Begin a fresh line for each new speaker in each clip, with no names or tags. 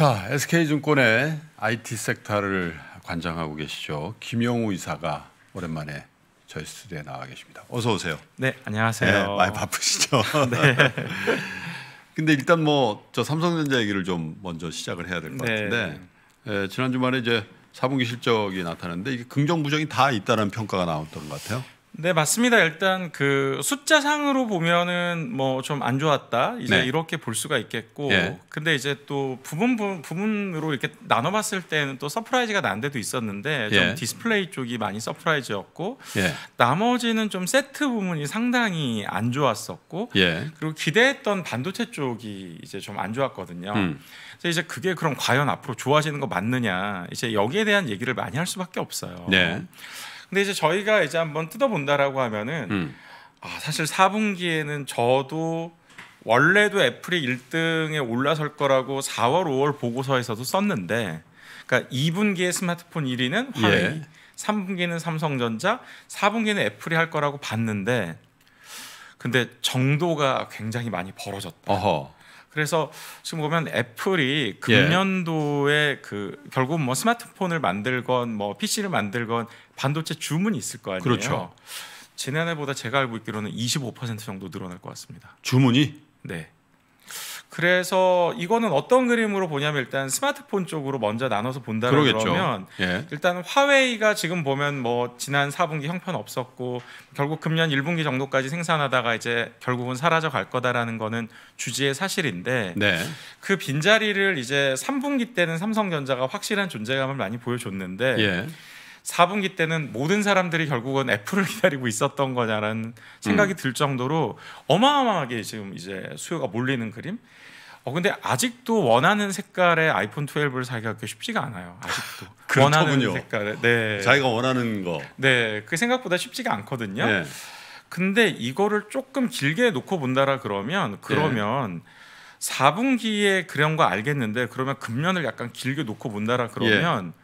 자, SK증권의 IT 섹터를 관장하고 계시죠. 김영우 이사가 오랜만에 저희 스튜디오에 나와 계십니다. 어서 오세요. 네, 안녕하세요. 네, 많이 바쁘시죠? 네. 근데 일단 뭐 저 삼성전자 얘기를 좀 먼저 시작을 해야 될것 네. 같은데 예, 지난 주말에 이제 사분기 실적이 나타났는데 이게 긍정 부정이 다 있다는 평가가 나왔던 것 같아요.
네, 맞습니다. 일단 그 숫자상으로 보면은 뭐 좀 안 좋았다. 이제 네. 이렇게 볼 수가 있겠고. 예. 근데 이제 또 부분 부분으로 이렇게 나눠 봤을 때는 또 서프라이즈가 난 데도 있었는데 좀 예. 디스플레이 쪽이 많이 서프라이즈였고 예. 나머지는 좀 세트 부분이 상당히 안 좋았었고 예. 그리고 기대했던 반도체 쪽이 이제 좀 안 좋았거든요. 음. 그래서 이제 그게 그럼 과연 앞으로 좋아지는 거 맞느냐. 이제 여기에 대한 얘기를 많이 할 수밖에 없어요. 네. 근데 이제 저희가 이제 한번 뜯어본다라고 하면은 음. 아, 사실 4분기에는 저도 원래도 애플이 1등에 올라설 거라고 4월, 5월 보고서에서도 썼는데 그러니까 2분기에 스마트폰 1위는 화웨이, 예. 3분기는 삼성전자, 4분기는 애플이 할 거라고 봤는데 근데 정도가 굉장히 많이 벌어졌다. 어허. 그래서 지금 보면 애플이 예. 금년도에 예. 그 결국 뭐 스마트폰을 만들건 뭐 PC를 만들건 반도체 주문이 있을 거 아니에요. 그렇죠. 지난해보다 제가 알고 있기로는 25% 정도 늘어날 것 같습니다.
주문이? 네.
그래서 이거는 어떤 그림으로 보냐면 일단 스마트폰 쪽으로 먼저 나눠서 본다면 그러면 예. 일단 화웨이가 지금 보면 뭐 지난 4분기 형편 없었고 결국 금년 1분기 정도까지 생산하다가 이제 결국은 사라져 갈 거다라는 거는 주지의 사실인데 네. 그 빈자리를 이제 3분기 때는 삼성전자가 확실한 존재감을 많이 보여줬는데 예. 4분기 때는 모든 사람들이 결국은 애플을 기다리고 있었던 거냐라는 생각이 음. 들 정도로 어마어마하게 지금 이제 수요가 몰리는 그림. 어 근데 아직도 원하는 색깔의 아이폰 12를 사기가 쉽지가 않아요. 아직도 원하는 색깔에
네. 자기가 원하는 거.
네, 그 생각보다 쉽지가 않거든요. 네. 근데 이거를 조금 길게 놓고 본다라 그러면 네. 그러면 네. 4분기에 그런 거 알겠는데 그러면 금년을 약간 길게 놓고 본다라 그러면 예.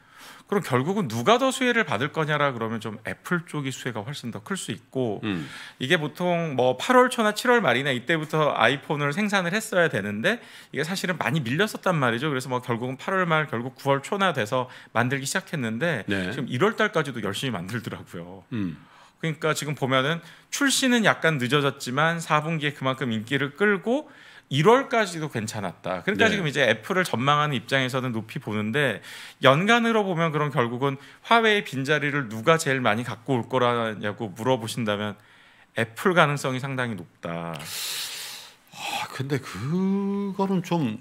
그럼 결국은 누가 더 수혜를 받을 거냐라 그러면 좀 애플 쪽이 수혜가 훨씬 더 클 수 있고 음. 이게 보통 뭐 8월 초나 7월 말이나 이때부터 아이폰을 생산을 했어야 되는데 이게 사실은 많이 밀렸었단 말이죠. 그래서 뭐 결국은 8월 말 결국 9월 초나 돼서 만들기 시작했는데 네. 지금 1월 달까지도 열심히 만들더라고요. 음. 그러니까 지금 보면은 출시는 약간 늦어졌지만 4분기에 그만큼 인기를 끌고 1월까지도 괜찮았다. 그러니까 네. 지금 이제 애플을 전망하는 입장에서는 높이 보는데 연간으로 보면 그럼 결국은 화웨이 빈자리를 누가 제일 많이 갖고 올 거라냐고
물어보신다면 애플 가능성이 상당히 높다. 아, 근데 그거는 좀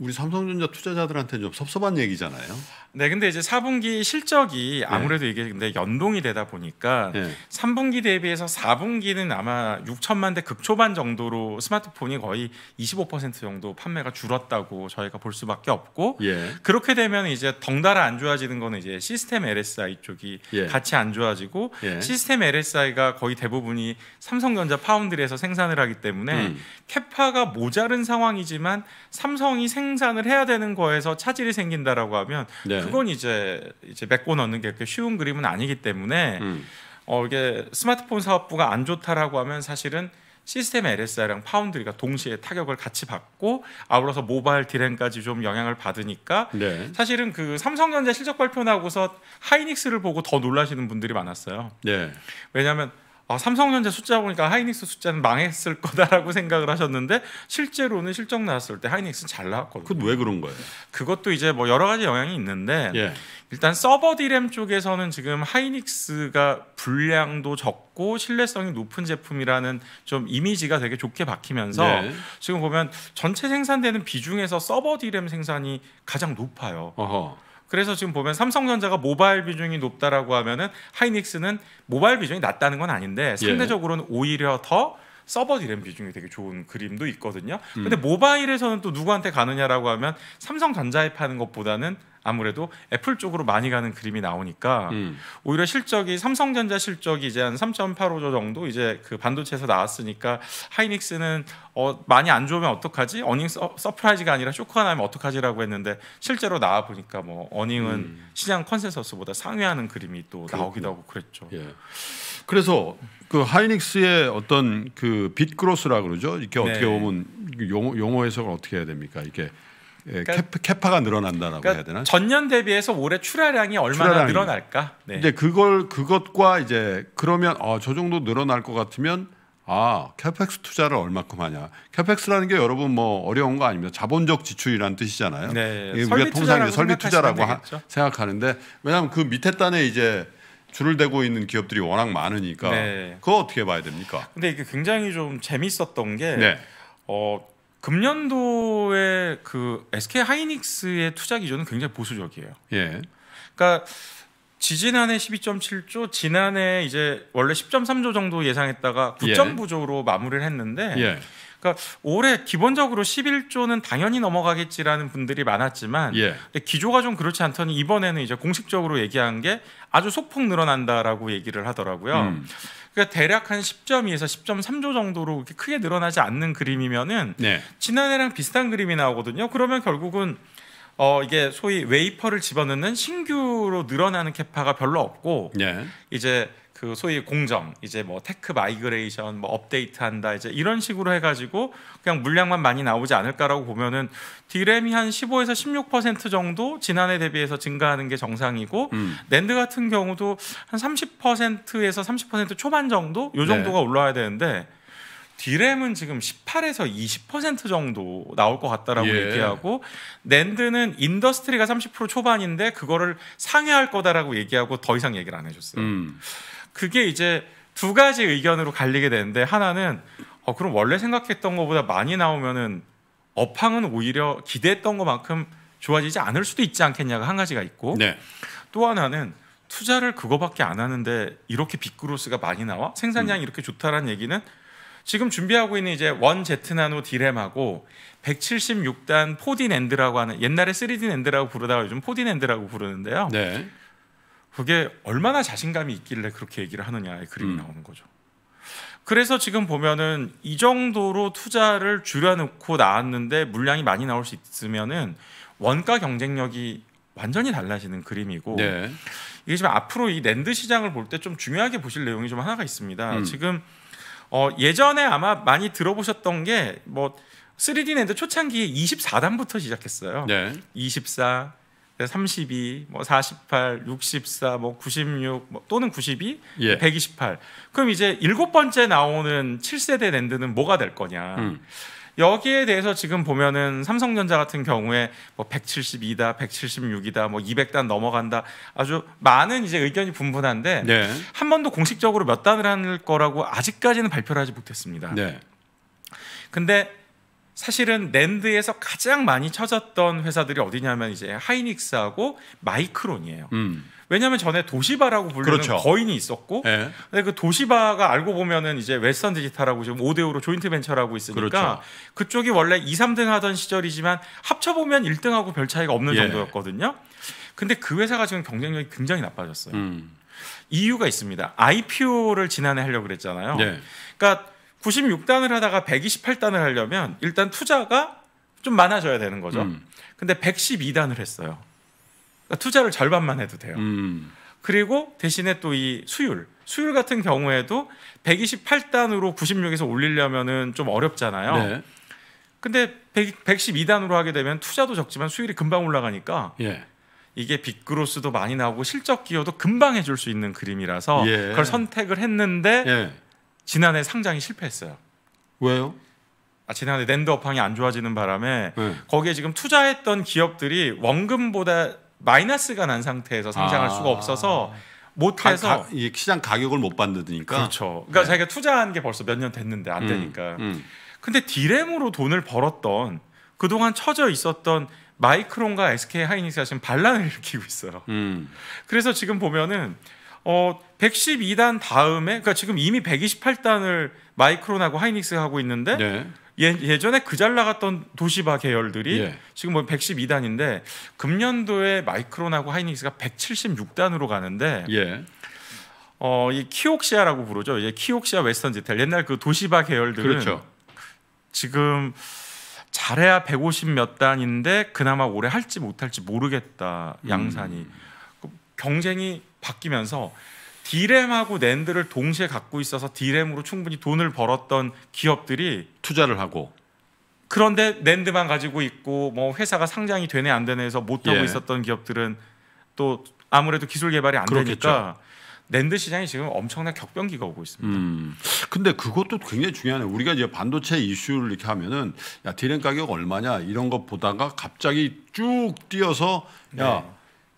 우리 삼성전자 투자자들한테 좀 섭섭한 얘기잖아요.
네, 근데 이제 4분기 실적이 네. 아무래도 네. 이게 근데 연동이 되다 보니까 네. 3분기 대비해서 4분기는 아마 6천만 대급초반 정도로 스마트폰이 거의 25% 정도 판매가 줄었다고 저희가 볼 수밖에 없고 예. 그렇게 되면 이제 덩달아 안 좋아지는 거는 이제 시스템 LSI 쪽이 예. 같이 안 좋아지고 예. 시스템 LSI가 거의 대부분이 삼성전자 파운드리에서 생산을 하기 때문에 음. 캐파가 모자른 상황이지만 삼성이 생 생산을 해야 되는 거에서 차질이 생긴다라고 하면 네. 그건 이제 이제 메꿔 넣는 게 쉬운 그림은 아니기 때문에 음. 어 이게 스마트폰 사업부가 안 좋다라고 하면 사실은 시스템 LSI랑 파운드리가 동시에 타격을 같이 받고 아울러서 모바일 디램까지 좀 영향을 받으니까 네. 사실은 그 삼성전자 실적 발표 나고서 하이닉스를 보고 더 놀라시는 분들이 많았어요. 네. 왜냐하면 어, 삼성전자 숫자 보니까 하이닉스 숫자는 망했을 거다라고 생각을 하셨는데 실제로는 실적 나왔을 때 하이닉스는 잘 나왔거든요. 그왜 그런 거예요? 그것도 이제 뭐 여러 가지 영향이 있는데 예. 일단 서버 디램 쪽에서는 지금 하이닉스가 분량도 적고 신뢰성이 높은 제품이라는 좀 이미지가 되게 좋게 박히면서 예. 지금 보면 전체 생산되는 비중에서 서버 디램 생산이 가장 높아요. 어허. 그래서 지금 보면 삼성전자가 모바일 비중이 높다라고 하면은 하이닉스는 모바일 비중이 낮다는 건 아닌데 예. 상대적으로는 오히려 더 서버 DRAM 비중이 되게 좋은 그림도 있거든요. 음. 근데 모바일에서는 또 누구한테 가느냐라고 하면 삼성전자에 파는 것보다는 아무래도 애플 쪽으로 많이 가는 그림이 나오니까 음. 오히려 실적이 삼성전자 실적이 이제 한 3.85조 정도 이제 그 반도체에서 나왔으니까 하이닉스는 어 많이 안 좋으면 어떡하지? 어닝 서, 서프라이즈가 아니라 쇼크가 나면 어떡하지라고 했는데 실제로 나와 보니까 뭐 어닝은 음. 시장 컨센서스보다 상회하는 그림이 또 그렇구나. 나오기도 하고 그랬죠. 예.
그래서 그 하이닉스의 어떤 그 빗그로스라 그러죠. 이렇게 어떻게 네. 보면 그 용어, 용어 해석을 어떻게 해야 됩니까? 이게 예, 그러니까, 캐파, 가 늘어난다라고 그러니까 해야 되나? 전년 대비해서
올해 출하량이 얼마나 출하량이. 늘어날까? 네. 근데
그걸 그것과 이제 그러면 아, 저 정도 늘어날 것 같으면 아 캐펙스 투자를 얼마큼 하냐? 캐펙스라는 게 여러분 뭐 어려운 거 아닙니다. 자본적 지출이란 뜻이잖아요. 네, 우리가 통상 설비 투자라고 하, 생각하는데 왜냐하면 그 밑에 단에 이제 줄을 대고 있는 기업들이 워낙 많으니까 네. 그거 어떻게 봐야 됩니까?
근데 이게 굉장히 좀 재밌었던 게 네. 어, 금년도에 그 SK 하이닉스의 투자 기조는 굉장히 보수적이에요. 예. 그러니까 지지난해 12.7조, 지난해 이제 원래 10.3조 정도 예상했다가 9.9조로 예. 마무리를 했는데 예. 그러니까 올해 기본적으로 11조는 당연히 넘어가겠지라는 분들이 많았지만 예. 기조가 좀 그렇지 않더니 이번에는 이제 공식적으로 얘기한 게 아주 소폭 늘어난다라고 얘기를 하더라고요. 음. 그러니까 대략 한 10.2에서 10.3조 정도로 크게 늘어나지 않는 그림이면은 네. 지난해랑 비슷한 그림이 나오거든요. 그러면 결국은 어 이게 소위 웨이퍼를 집어넣는 신규로 늘어나는 캐파가 별로 없고 네. 이제 그 소위 공정 이제 뭐 테크 마이그레이션 뭐 업데이트한다 이제 이런 식으로 해가지고 그냥 물량만 많이 나오지 않을까라고 보면은 디램이 한 15에서 16% 정도 지난해 대비해서 증가하는 게 정상이고 음. 랜드 같은 경우도 한 30%에서 30% 초반 정도 요 정도가 네. 올라와야 되는데 디램은 지금 18에서 20% 정도 나올 것 같다라고 예. 얘기하고 랜드는 인더스트리가 30% 초반인데 그거를 상회할 거다라고 얘기하고 더 이상 얘기를 안 해줬어요. 음. 그게 이제 두 가지 의견으로 갈리게 되는데 하나는 어, 그럼 원래 생각했던 것보다 많이 나오면은 업황은 오히려 기대했던 것만큼 좋아지지 않을 수도 있지 않겠냐가 한 가지가 있고 네. 또 하나는 투자를 그거밖에 안 하는데 이렇게 빅그로스가 많이 나와 생산량이 음. 이렇게 좋다라는 얘기는 지금 준비하고 있는 이제 원 제트 나노 디램하고 176단 포디 엔드라고 하는 옛날에 3D 엔드라고 부르다가 요즘 포디 엔드라고 부르는데요. 네. 그게 얼마나 자신감이 있길래 그렇게 얘기를 하느냐의 그림이 음. 나오는 거죠. 그래서 지금 보면은 이 정도로 투자를 줄여놓고 나왔는데 물량이 많이 나올 수 있으면은 원가 경쟁력이 완전히 달라지는 그림이고 네. 이게 지금 앞으로 이 랜드 시장을 볼 때 좀 중요하게 보실 내용이 좀 하나가 있습니다. 음. 지금 어 예전에 아마 많이 들어보셨던 게 뭐 3D 랜드 초창기에 24단부터 시작했어요. 네. 24, 32, 뭐 48, 64, 뭐 96, 뭐 또는 92, 예. 128. 그럼 이제 일곱 번째 나오는 7세대 랜드는 뭐가 될 거냐? 음. 여기에 대해서 지금 보면은 삼성전자 같은 경우에 뭐 172다, 176이다, 뭐 200단 넘어간다 아주 많은 이제 의견이 분분한데 네. 한 번도 공식적으로 몇 단을 할 거라고 아직까지는 발표를 하지 못했습니다. 네. 근데 사실은 랜드에서 가장 많이 쳐졌던 회사들이 어디냐면 이제 하이닉스하고 마이크론이에요. 음. 왜냐하면 전에 도시바라고 불리는 그렇죠. 거인이 있었고, 예. 근데 그 도시바가 알고 보면은 이제 웨스턴 디지털하고 지금 5대5로 조인트 벤처라고 있으니까 그렇죠. 그쪽이 원래 2, 3등 하던 시절이지만 합쳐 보면 1등하고 별 차이가 없는 예. 정도였거든요. 근데 그 회사가 지금 경쟁력이 굉장히 나빠졌어요. 음. 이유가 있습니다. IPO를 지난해 하려고 그랬잖아요. 예. 그러니까 96단을 하다가 128단을 하려면 일단 투자가 좀 많아져야 되는 거죠. 음. 근데 112단을 했어요. 그러니까 투자를 절반만 해도 돼요. 음. 그리고 대신에 또 이 수율, 수율 같은 경우에도 128단으로 96에서 올리려면은 좀 어렵잖아요. 네. 근데 100, 112단으로 하게 되면 투자도 적지만 수율이 금방 올라가니까 예. 이게 빅그로스도 많이 나오고 실적 기여도 금방 해줄 수 있는 그림이라서 예. 그걸 선택을 했는데 예. 지난해 상장이 실패했어요. 왜요? 아, 지난해 랜드 업황이 안 좋아지는 바람에 네. 거기에 지금 투자했던 기업들이 원금보다 마이너스가 난 상태에서 상장할 아. 수가 없어서 못해서 시장 가격을 못 받는다니까. 그렇죠. 그러니까 네. 자기가 투자한 게 벌써 몇 년 됐는데 안 음, 되니까. 음. 근데 디램으로 돈을 벌었던 그동안 처져 있었던 마이크론과 SK 하이닉스가 지금 반란을 일으키고 있어요. 음. 그래서 지금 보면은 어, 112단 다음에 그러니까 지금 이미 128단을 마이크론하고 하이닉스가 하고 있는데 네. 예, 전에 그 잘 나갔던 도시바 계열들이 예. 지금 뭐 112단인데 금년도에 마이크론하고 하이닉스가 176단으로 가는데 예. 어, 이 키옥시아라고 부르죠. 이제 키옥시아 웨스턴 디텔 옛날 그 도시바 계열들은 그렇죠. 지금 잘해야 150몇 단인데 그나마 올해 할지 못할지 모르겠다 양산이 음. 그 경쟁이 바뀌면서 디램하고 낸드를 동시에 갖고 있어서 디램으로 충분히 돈을 벌었던 기업들이 투자를 하고 그런데 낸드만 가지고 있고 뭐 회사가 상장이 되네 안 되네 해서 못 하고 예. 있었던 기업들은 또 아무래도 기술 개발이 안 그렇겠죠. 되니까
랜드 시장이 지금 엄청난 격변기가 오고 있습니다. 음, 근데 그것도 굉장히 중요하네 우리가 이제 반도체 이슈를 이렇게 하면은 야 디램 가격 얼마냐 이런 것 보다가 갑자기 쭉 뛰어서 야그 네.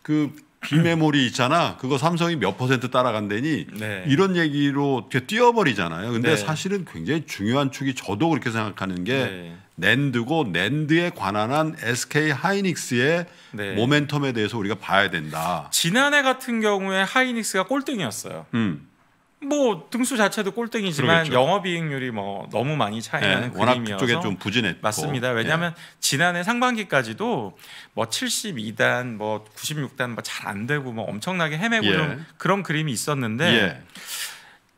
그 비메모리 있잖아. 그거 삼성이 몇 퍼센트 따라간다니 네. 이런 얘기로 이렇게 뛰어버리잖아요. 근데 네. 사실은 굉장히 중요한 축이 저도 그렇게 생각하는 게 네. 낸드고 낸드에 관한한 SK 하이닉스의 네. 모멘텀에 대해서 우리가 봐야 된다. 지난해 같은 경우에 하이닉스가 꼴등이었어요. 음. 뭐 등수 자체도
꼴등이지만 그러겠죠. 영업이익률이 뭐 너무 많이 차이나는 네, 워낙 그쪽에 좀 부진했고 맞습니다. 예. 왜냐하면 예. 지난해 상반기까지도 뭐 72단, 뭐 96단 뭐 잘 안 되고 뭐 엄청나게 헤매고 예. 좀 그런 그림이 있었는데 예.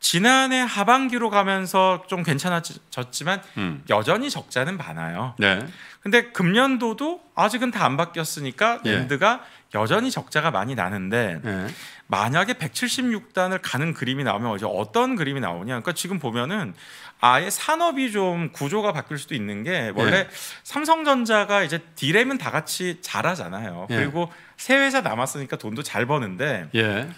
지난해 하반기로 가면서 좀 괜찮아졌지만 음. 여전히 적자는 많아요. 네. 근데 금년도도 아직은 다 안 바뀌었으니까 예. 랜드가 예. 여전히 적자가 많이 나는데 예. 만약에 176단을 가는 그림이 나오면 이제 어떤 그림이 나오냐? 그러니까 지금 보면은 아예 산업이 좀 구조가 바뀔 수도 있는 게 원래 예. 삼성전자가 이제 디램은 다 같이 잘하잖아요. 예. 그리고 새 회사 남았으니까 돈도 잘 버는데 예.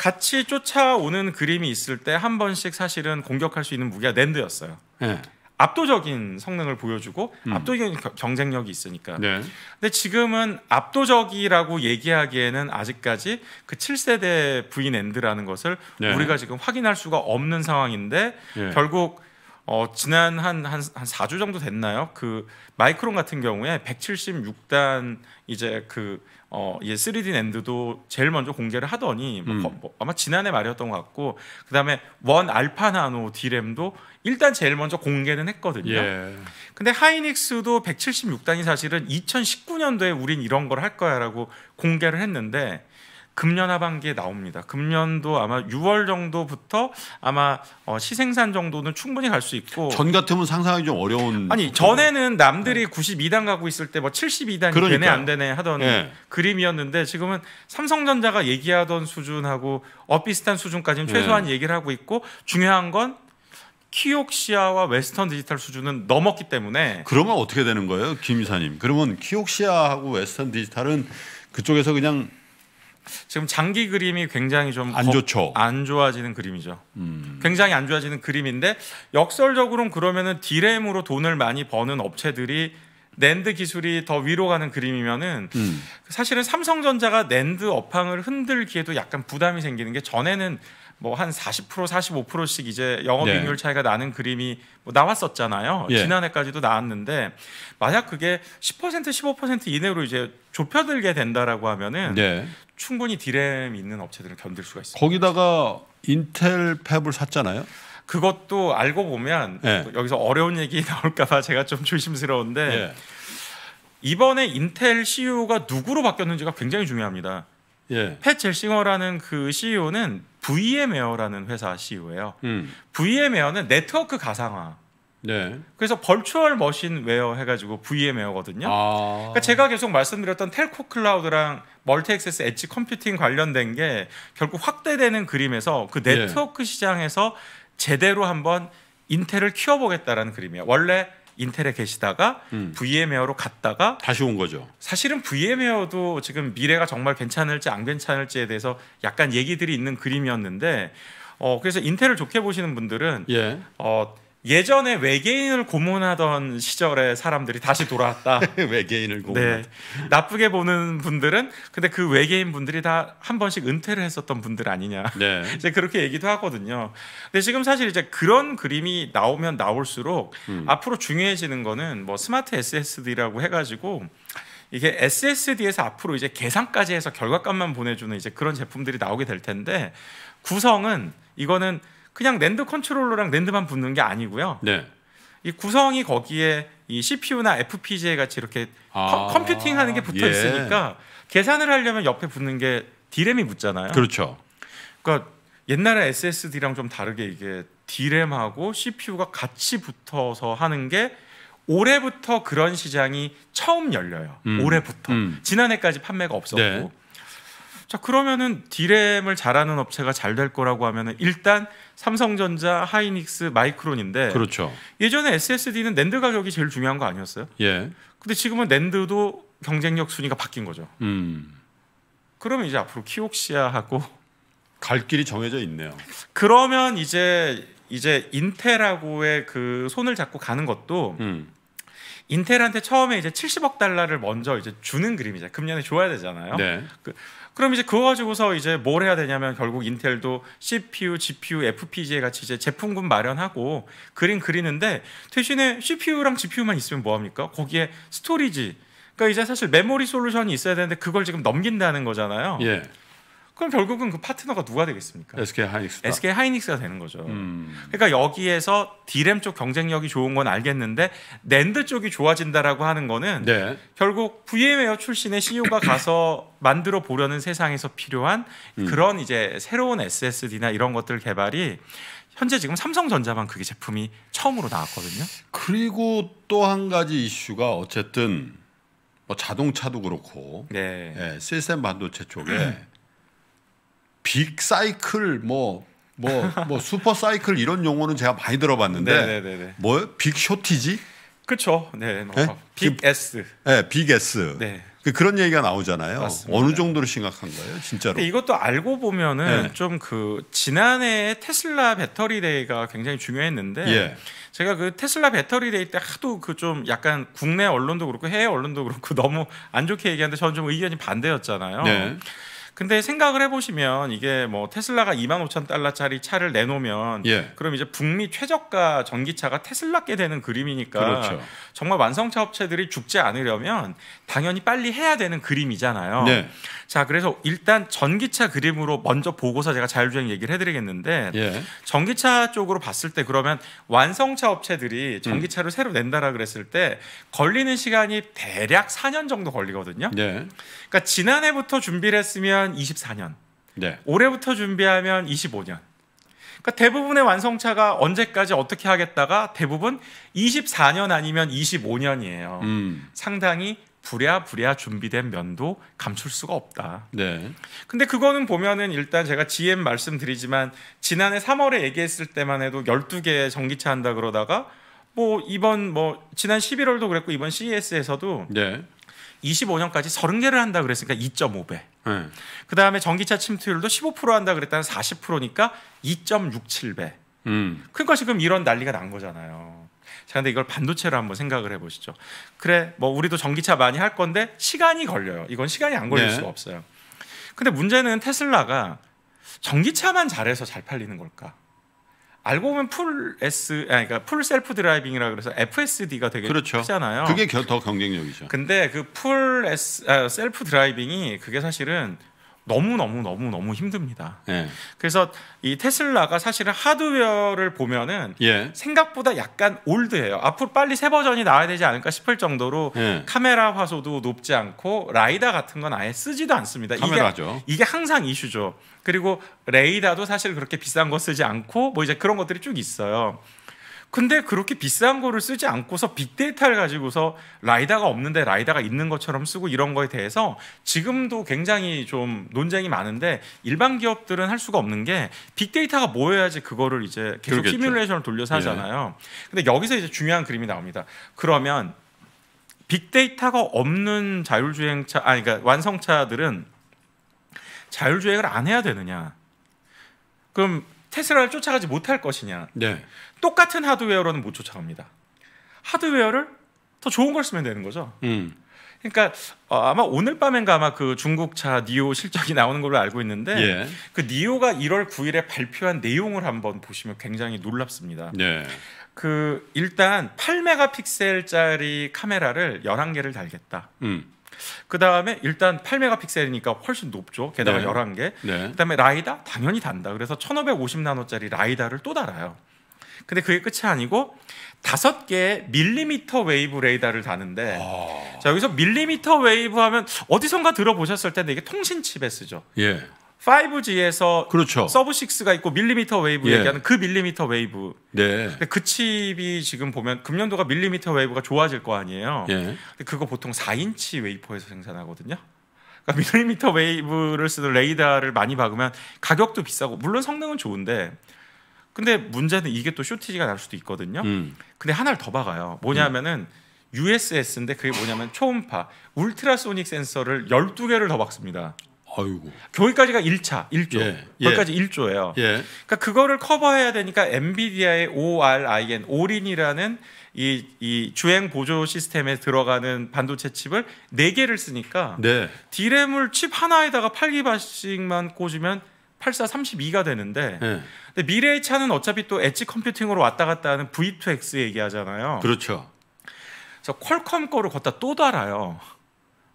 같이 쫓아오는 그림이 있을 때 한 번씩 사실은 공격할 수 있는 무기가 랜드였어요. 네. 압도적인 성능을 보여주고 음. 압도적인 경쟁력이 있으니까. 네. 근데 지금은 압도적이라고 얘기하기에는 아직까지 그 7세대 V 랜드라는 것을 네. 우리가 지금 확인할 수가 없는 상황인데 네. 결국 어, 지난 한, 한, 한 4주 정도 됐나요? 그 마이크론 같은 경우에 176단 이제 그 어, 예, 3D 낸드도 제일 먼저 공개를 하더니 뭐 음. 뭐, 뭐, 아마 지난해 말이었던 것 같고 그다음에 원 알파 나노 디램도 일단 제일 먼저 공개는 했거든요. 예. 근데 하이닉스도 176단이 사실은 2019년도에 우린 이런 걸 할 거야라고 공개를 했는데 금년 하반기에 나옵니다. 금년도 아마 6월 정도부터 아마 어, 시생산 정도는 충분히 갈 수 있고 전
같으면 상상하기 좀 어려운 아니 전에는
남들이 네. 92단 가고 있을 때 뭐 72단이 그러니까요. 되네 안 되네 하던 네. 그림이었는데 지금은 삼성전자가 얘기하던 수준하고 어비슷한 수준까지는 네. 최소한 네. 얘기를 하고 있고 중요한 건 키옥시아와 웨스턴 디지털 수준은 넘었기 때문에
그러면 어떻게 되는 거예요, 김 이사님? 그러면 키옥시아하고 웨스턴 디지털은 그쪽에서 그냥
지금 장기 그림이 굉장히 좀 안 좋죠.
안 좋아지는 그림이죠. 음.
굉장히 안 좋아지는 그림인데 역설적으로는 그러면은 디램으로 돈을 많이 버는 업체들이 낸드 기술이 더 위로 가는 그림이면은 음. 사실은 삼성전자가 낸드 업황을 흔들기에도 약간 부담이 생기는 게 전에는 뭐한40% 45%씩 이제 영업 이익률 네. 차이가 나는 그림이 뭐 나왔었잖아요. 예. 지난해까지도 나왔는데 만약 그게 10% 15% 이내로 이제 좁혀들게 된다라고 하면은 네. 충분히 디램 있는 업체들을 견딜 수가 있습니다.
거기다가 인텔 팹을 샀잖아요.
그것도 알고 보면 네. 여기서 어려운 얘기 나올까봐 제가 좀 조심스러운데 예. 이번에 인텔 CEO가 누구로 바뀌었는지가 굉장히 중요합니다. 예. 팻 젤싱어라는 그 CEO는 VM웨어라는 회사 CEO예요. 음. VM웨어는 네트워크 가상화. 네. 그래서 벌추얼 머신 웨어 해가지고 VM웨어거든요. 아. 그러니까 제가 계속 말씀드렸던 텔코 클라우드랑 멀티 액세스 엣지 컴퓨팅 관련된 게 결국 확대되는 그림에서 그 예. 네트워크 네. 시장에서 제대로 한번 인텔을 키워보겠다라는 그림이에요. 원래 인텔에 계시다가 음. VM웨어로 갔다가 다시 온 거죠. 사실은 VM웨어도 지금 미래가 정말 괜찮을지 안 괜찮을지에 대해서 약간 얘기들이 있는 그림이었는데 어 그래서 인텔을 좋게 보시는 분들은 예. 어 예전에 외계인을 고문하던 시절에 사람들이 다시 돌아왔다. 외계인을 고문. 네. 나쁘게 보는 분들은 근데 그 외계인 분들이 다 한 번씩 은퇴를 했었던 분들 아니냐. 네. 이제 그렇게 얘기도 하거든요. 근데 지금 사실 이제 그런 그림이 나오면 나올수록 음. 앞으로 중요해지는 거는 뭐 스마트 SSD라고 해가지고 이게 SSD에서 앞으로 이제 계산까지 해서 결과값만 보내주는 이제 그런 제품들이 나오게 될 텐데 구성은 이거는 그냥 랜드 컨트롤러랑 랜드만 붙는 게 아니고요. 네. 이 구성이 거기에 이 CPU나 FPGA 같이 이렇게 아~ 컴, 퓨팅하는 게 붙어 예. 있으니까 예. 계산을 하려면 옆에 붙는 게 D램이 붙잖아요. 그렇죠. 그러니까 옛날에 SSD랑 좀 다르게 이게 D램하고 CPU가 같이 붙어서 하는 게 올해부터 그런 시장이 처음 열려요. 음. 올해부터 음. 지난해까지 판매가 없었고. 네. 자 그러면은 D램을 잘하는 업체가 잘 될 거라고 하면은 일단 삼성전자, 하이닉스, 마이크론인데 그렇죠. 예전에 SSD는 낸드 가격이 제일 중요한 거 아니었어요? 예. 근데 지금은 낸드도 경쟁력 순위가 바뀐 거죠. 음. 그러면 이제 앞으로 키옥시아하고 갈 길이 정해져 있네요. 그러면 이제 이제 인텔하고의 그 손을 잡고 가는 것도 음. 인텔한테 처음에 이제 70억 달러를 먼저 이제 주는 그림이죠. 금년에 줘야 되잖아요. 네. 그 그럼 이제 그거 가지고서 이제 뭘 해야 되냐면 결국 인텔도 CPU, GPU, FPGA 같이 이제 제품군 마련하고 그림 그리는데 대신에 CPU랑 GPU만 있으면 뭐 합니까? 거기에 스토리지. 그러니까 이제 사실 메모리 솔루션이 있어야 되는데 그걸 지금 넘긴다는 거잖아요. 예. 그럼 결국은 그 파트너가 누가 되겠습니까? SK 하이닉스. SK 하이닉스가 되는 거죠. 음. 그러니까 여기에서 디램 쪽 경쟁력이 좋은 건 알겠는데 낸드 쪽이 좋아진다라고 하는 거는 네. 결국 VM웨어 출신의 CEO가 가서 만들어 보려는 세상에서 필요한 음. 그런 이제 새로운 SSD나 이런 것들 개발이 현재 지금 삼성전자만 그게 제품이 처음으로 나왔거든요.
그리고 또 한 가지 이슈가 어쨌든 뭐 자동차도 그렇고 네. 예, 시스템 반도체 쪽에 음. 빅 사이클 뭐뭐뭐 뭐, 뭐, 뭐 슈퍼 사이클 이런 용어는 제가 많이 들어봤는데 뭐 빅 쇼티지?
그렇죠. 네. 네? 빅 S.
네, 빅 S. 네. 그런 얘기가 나오잖아요. 맞습니다. 어느 정도로 심각한 거예요, 진짜로?
이것도 알고 보면은 네. 예. 좀그 지난해 테슬라 배터리 데이가 굉장히 중요했는데 예. 제가 그 테슬라 배터리 데이 때 하도 그 좀 약간 국내 언론도 그렇고 해외 언론도 그렇고 너무 안 좋게 얘기하는데 저는 좀 의견이 반대였잖아요. 네. 근데 생각을 해보시면 이게 뭐 테슬라가 2만 5천 달러짜리 차를 내놓으면 예. 그럼 이제 북미 최저가 전기차가 테슬라께 되는 그림이니까 그렇죠. 정말 완성차 업체들이 죽지 않으려면 당연히 빨리 해야 되는 그림이잖아요. 네. 자 그래서 일단 전기차 그림으로 먼저 보고서 제가 자율주행 얘기를 해드리겠는데 예. 전기차 쪽으로 봤을 때 그러면 완성차 업체들이 전기차를 음. 새로 낸다라 그랬을 때 걸리는 시간이 대략 4년 정도 걸리거든요. 예. 그러니까 지난해부터 준비를 했으면 준비하 24년, 네. 올해부터 준비하면 25년. 그러니까 대부분의 완성차가 언제까지 어떻게 하겠다가 대부분 24년 아니면 25년이에요. 음. 상당히 부랴부랴 준비된 면도 감출 수가 없다. 네. 근데 그거는 보면은 일단 제가 GM 말씀드리지만 지난해 3월에 얘기했을 때만 해도 12개 전기차 한다 그러다가 뭐 이번 뭐 지난 11월도 그랬고 이번 CES에서도 네. 25년까지 30개를 한다 그랬으니까 2.5배. 네. 예. 그 다음에 전기차 침투율도 15% 한다 그랬다는 40%니까 2.67배. 음. 그러니까 지금 이런 난리가 난 거잖아요. 자, 근데 이걸 반도체로 한번 생각을 해보시죠. 그래, 뭐 우리도 전기차 많이 할 건데 시간이 걸려요. 이건 시간이 안 걸릴 네. 수가 없어요. 근데 문제는 테슬라가 전기차만 잘해서 잘 팔리는 걸까? 알고
보면 풀
S 아니 그러니까 풀 셀프 드라이빙이라 그래서 FSD가 되게 그렇죠. 크잖아요. 그게
더 경쟁력이죠.
근데 그 풀 S 아, 셀프 드라이빙이 그게 사실은 너무 너무 너무 너무 힘듭니다. 예. 그래서 이 테슬라가 사실은 하드웨어를 보면은 예. 생각보다 약간 올드해요. 앞으로 빨리 새 버전이 나와야 되지 않을까 싶을 정도로 예. 카메라 화소도 높지 않고 라이다 같은 건 아예 쓰지도 않습니다. 카메라죠. 이게, 이게 항상 이슈죠. 그리고 레이다도 사실 그렇게 비싼 거 쓰지 않고 뭐 이제 그런 것들이 쭉 있어요. 근데 그렇게 비싼 거를 쓰지 않고서 빅데이터를 가지고서 라이다가 없는데 라이다가 있는 것처럼 쓰고 이런 거에 대해서 지금도 굉장히 좀 논쟁이 많은데 일반 기업들은 할 수가 없는 게 빅데이터가 뭐여야지 그거를 이제 계속 그러겠죠. 시뮬레이션을 돌려서 하잖아요. 예. 근데 여기서 이제 중요한 그림이 나옵니다. 그러면 빅데이터가 없는 자율주행차 아니 그러니까 완성차들은 자율주행을 안 해야 되느냐? 그럼 테슬라를 쫓아가지 못할 것이냐? 네. 똑같은 하드웨어로는 못 쫓아갑니다. 하드웨어를 더 좋은 걸 쓰면 되는 거죠. 음. 그러니까 어, 아마 오늘 밤엔가 아마 그 중국차 니오 실적이 나오는 걸로 알고 있는데 예. 그 니오가 1월 9일에 발표한 내용을 한번 보시면 굉장히 놀랍습니다. 예. 그 일단 8메가픽셀짜리 카메라를 11개를 달겠다. 음. 그 다음에 일단 8메가픽셀이니까 훨씬 높죠. 게다가 네. 11개. 네. 그 다음에 라이다? 당연히 단다. 그래서 1550나노짜리 라이다를 또 달아요. 근데 그게 끝이 아니고 다섯 개의 밀리미터 웨이브 레이더를 다는데 아. 자 여기서 밀리미터 웨이브 하면 어디선가 들어보셨을 텐데 이게 통신 칩에 쓰죠. 예. 5G에서 그렇죠. 서브 6가 있고 밀리미터 웨이브 예. 얘기하는 그 밀리미터 웨이브. 네. 근데 그 칩이 지금 보면 금년도가 밀리미터 웨이브가 좋아질 거 아니에요. 예. 근데 그거 보통 4인치 웨이퍼에서 생산하거든요. 그러니까 밀리미터 웨이브를 쓰는 레이더를 많이 박으면 가격도 비싸고 물론 성능은 좋은데 근데 문제는 이게 또 쇼티지가 날 수도 있거든요. 음. 근데 하나를 더 박아요. 뭐냐면은 USS인데 그게 뭐냐면 초음파 울트라소닉 센서를 12개를 더 박습니다. 아이고. 거기까지가 1차, 1조. 예, 예, 거기까지 1조예요. 예. 그러니까 그거를 커버해야 되니까 엔비디아의 ORIN, 오린이라는 이, 이 주행 보조 시스템에 들어가는 반도체 칩을 4개를 쓰니까 네. 디램을 칩 하나에다가 8기바씩만 꽂으면 84, 32가 되는데 네. 근데 미래의 차는 어차피 또 엣지 컴퓨팅으로 왔다 갔다 하는 V2X 얘기하잖아요. 그렇죠. 그래서 퀄컴 거를
걷다 또 달아요.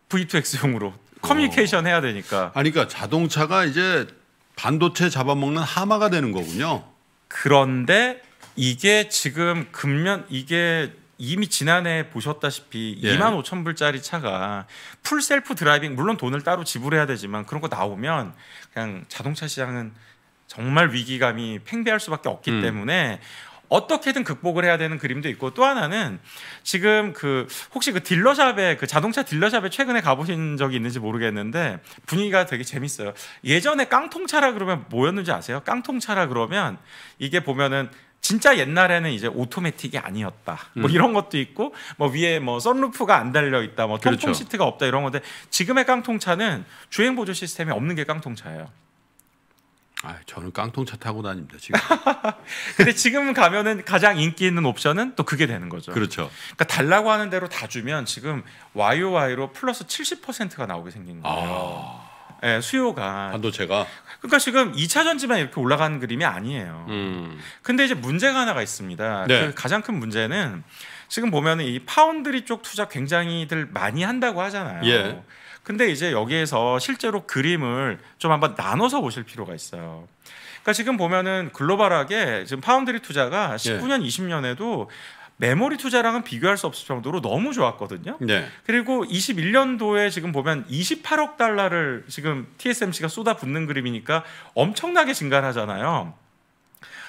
V2X용으로 커뮤니케이션 어. 해야 되니까. 아니 그러니까 자동차가 이제 반도체 잡아먹는 하마가 되는 거군요. 그런데
이게 지금 금년 이게 이미 지난해 보셨다시피 예. 2만 5천 불짜리 차가 풀 셀프 드라이빙 물론 돈을 따로 지불해야 되지만 그런 거 나오면 그냥 자동차 시장은 정말 위기감이 팽배할 수밖에 없기 음. 때문에 어떻게든 극복을 해야 되는 그림도 있고 또 하나는 지금 그 혹시 그 딜러샵에 그 자동차 딜러샵에 최근에 가보신 적이 있는지 모르겠는데 분위기가 되게 재밌어요. 예전에 깡통차라 그러면 뭐였는지 아세요? 깡통차라 그러면 이게 보면은 진짜 옛날에는 이제 오토매틱이 아니었다. 뭐 음. 이런 것도 있고 뭐 위에 뭐 썬루프가 안 달려 있다. 뭐 통풍 그렇죠. 시트가 없다 이런 건데 지금의 깡통차는 주행 보조 시스템이 없는 게 깡통차예요. 아, 저는 깡통차 타고 다닙니다 지금. 근데 지금 가면은 가장 인기 있는 옵션은 또 그게 되는 거죠. 그렇죠. 그러니까 달라고 하는 대로 다 주면 지금 YOY로 플러스 70%가 나오게 생긴 거예요. 아... 예, 수요가 반도체가 그러니까 지금 2차 전지만 이렇게 올라가는 그림이 아니에요. 음. 근데 이제 문제가 하나가 있습니다. 네. 그 가장 큰 문제는 지금 보면이 파운드리 쪽 투자 굉장히들 많이 한다고 하잖아요. 예. 근데 이제 여기에서 실제로 그림을 좀 한번 나눠서 보실 필요가 있어요. 그러니까 지금 보면은 글로벌하게 지금 파운드리 투자가 19년, 예. 20년에도 메모리 투자랑은 비교할 수 없을 정도로 너무 좋았거든요. 네. 그리고 21년도에 지금 보면 28억 달러를 지금 TSMC가 쏟아붓는 그림이니까 엄청나게 증가하잖아요.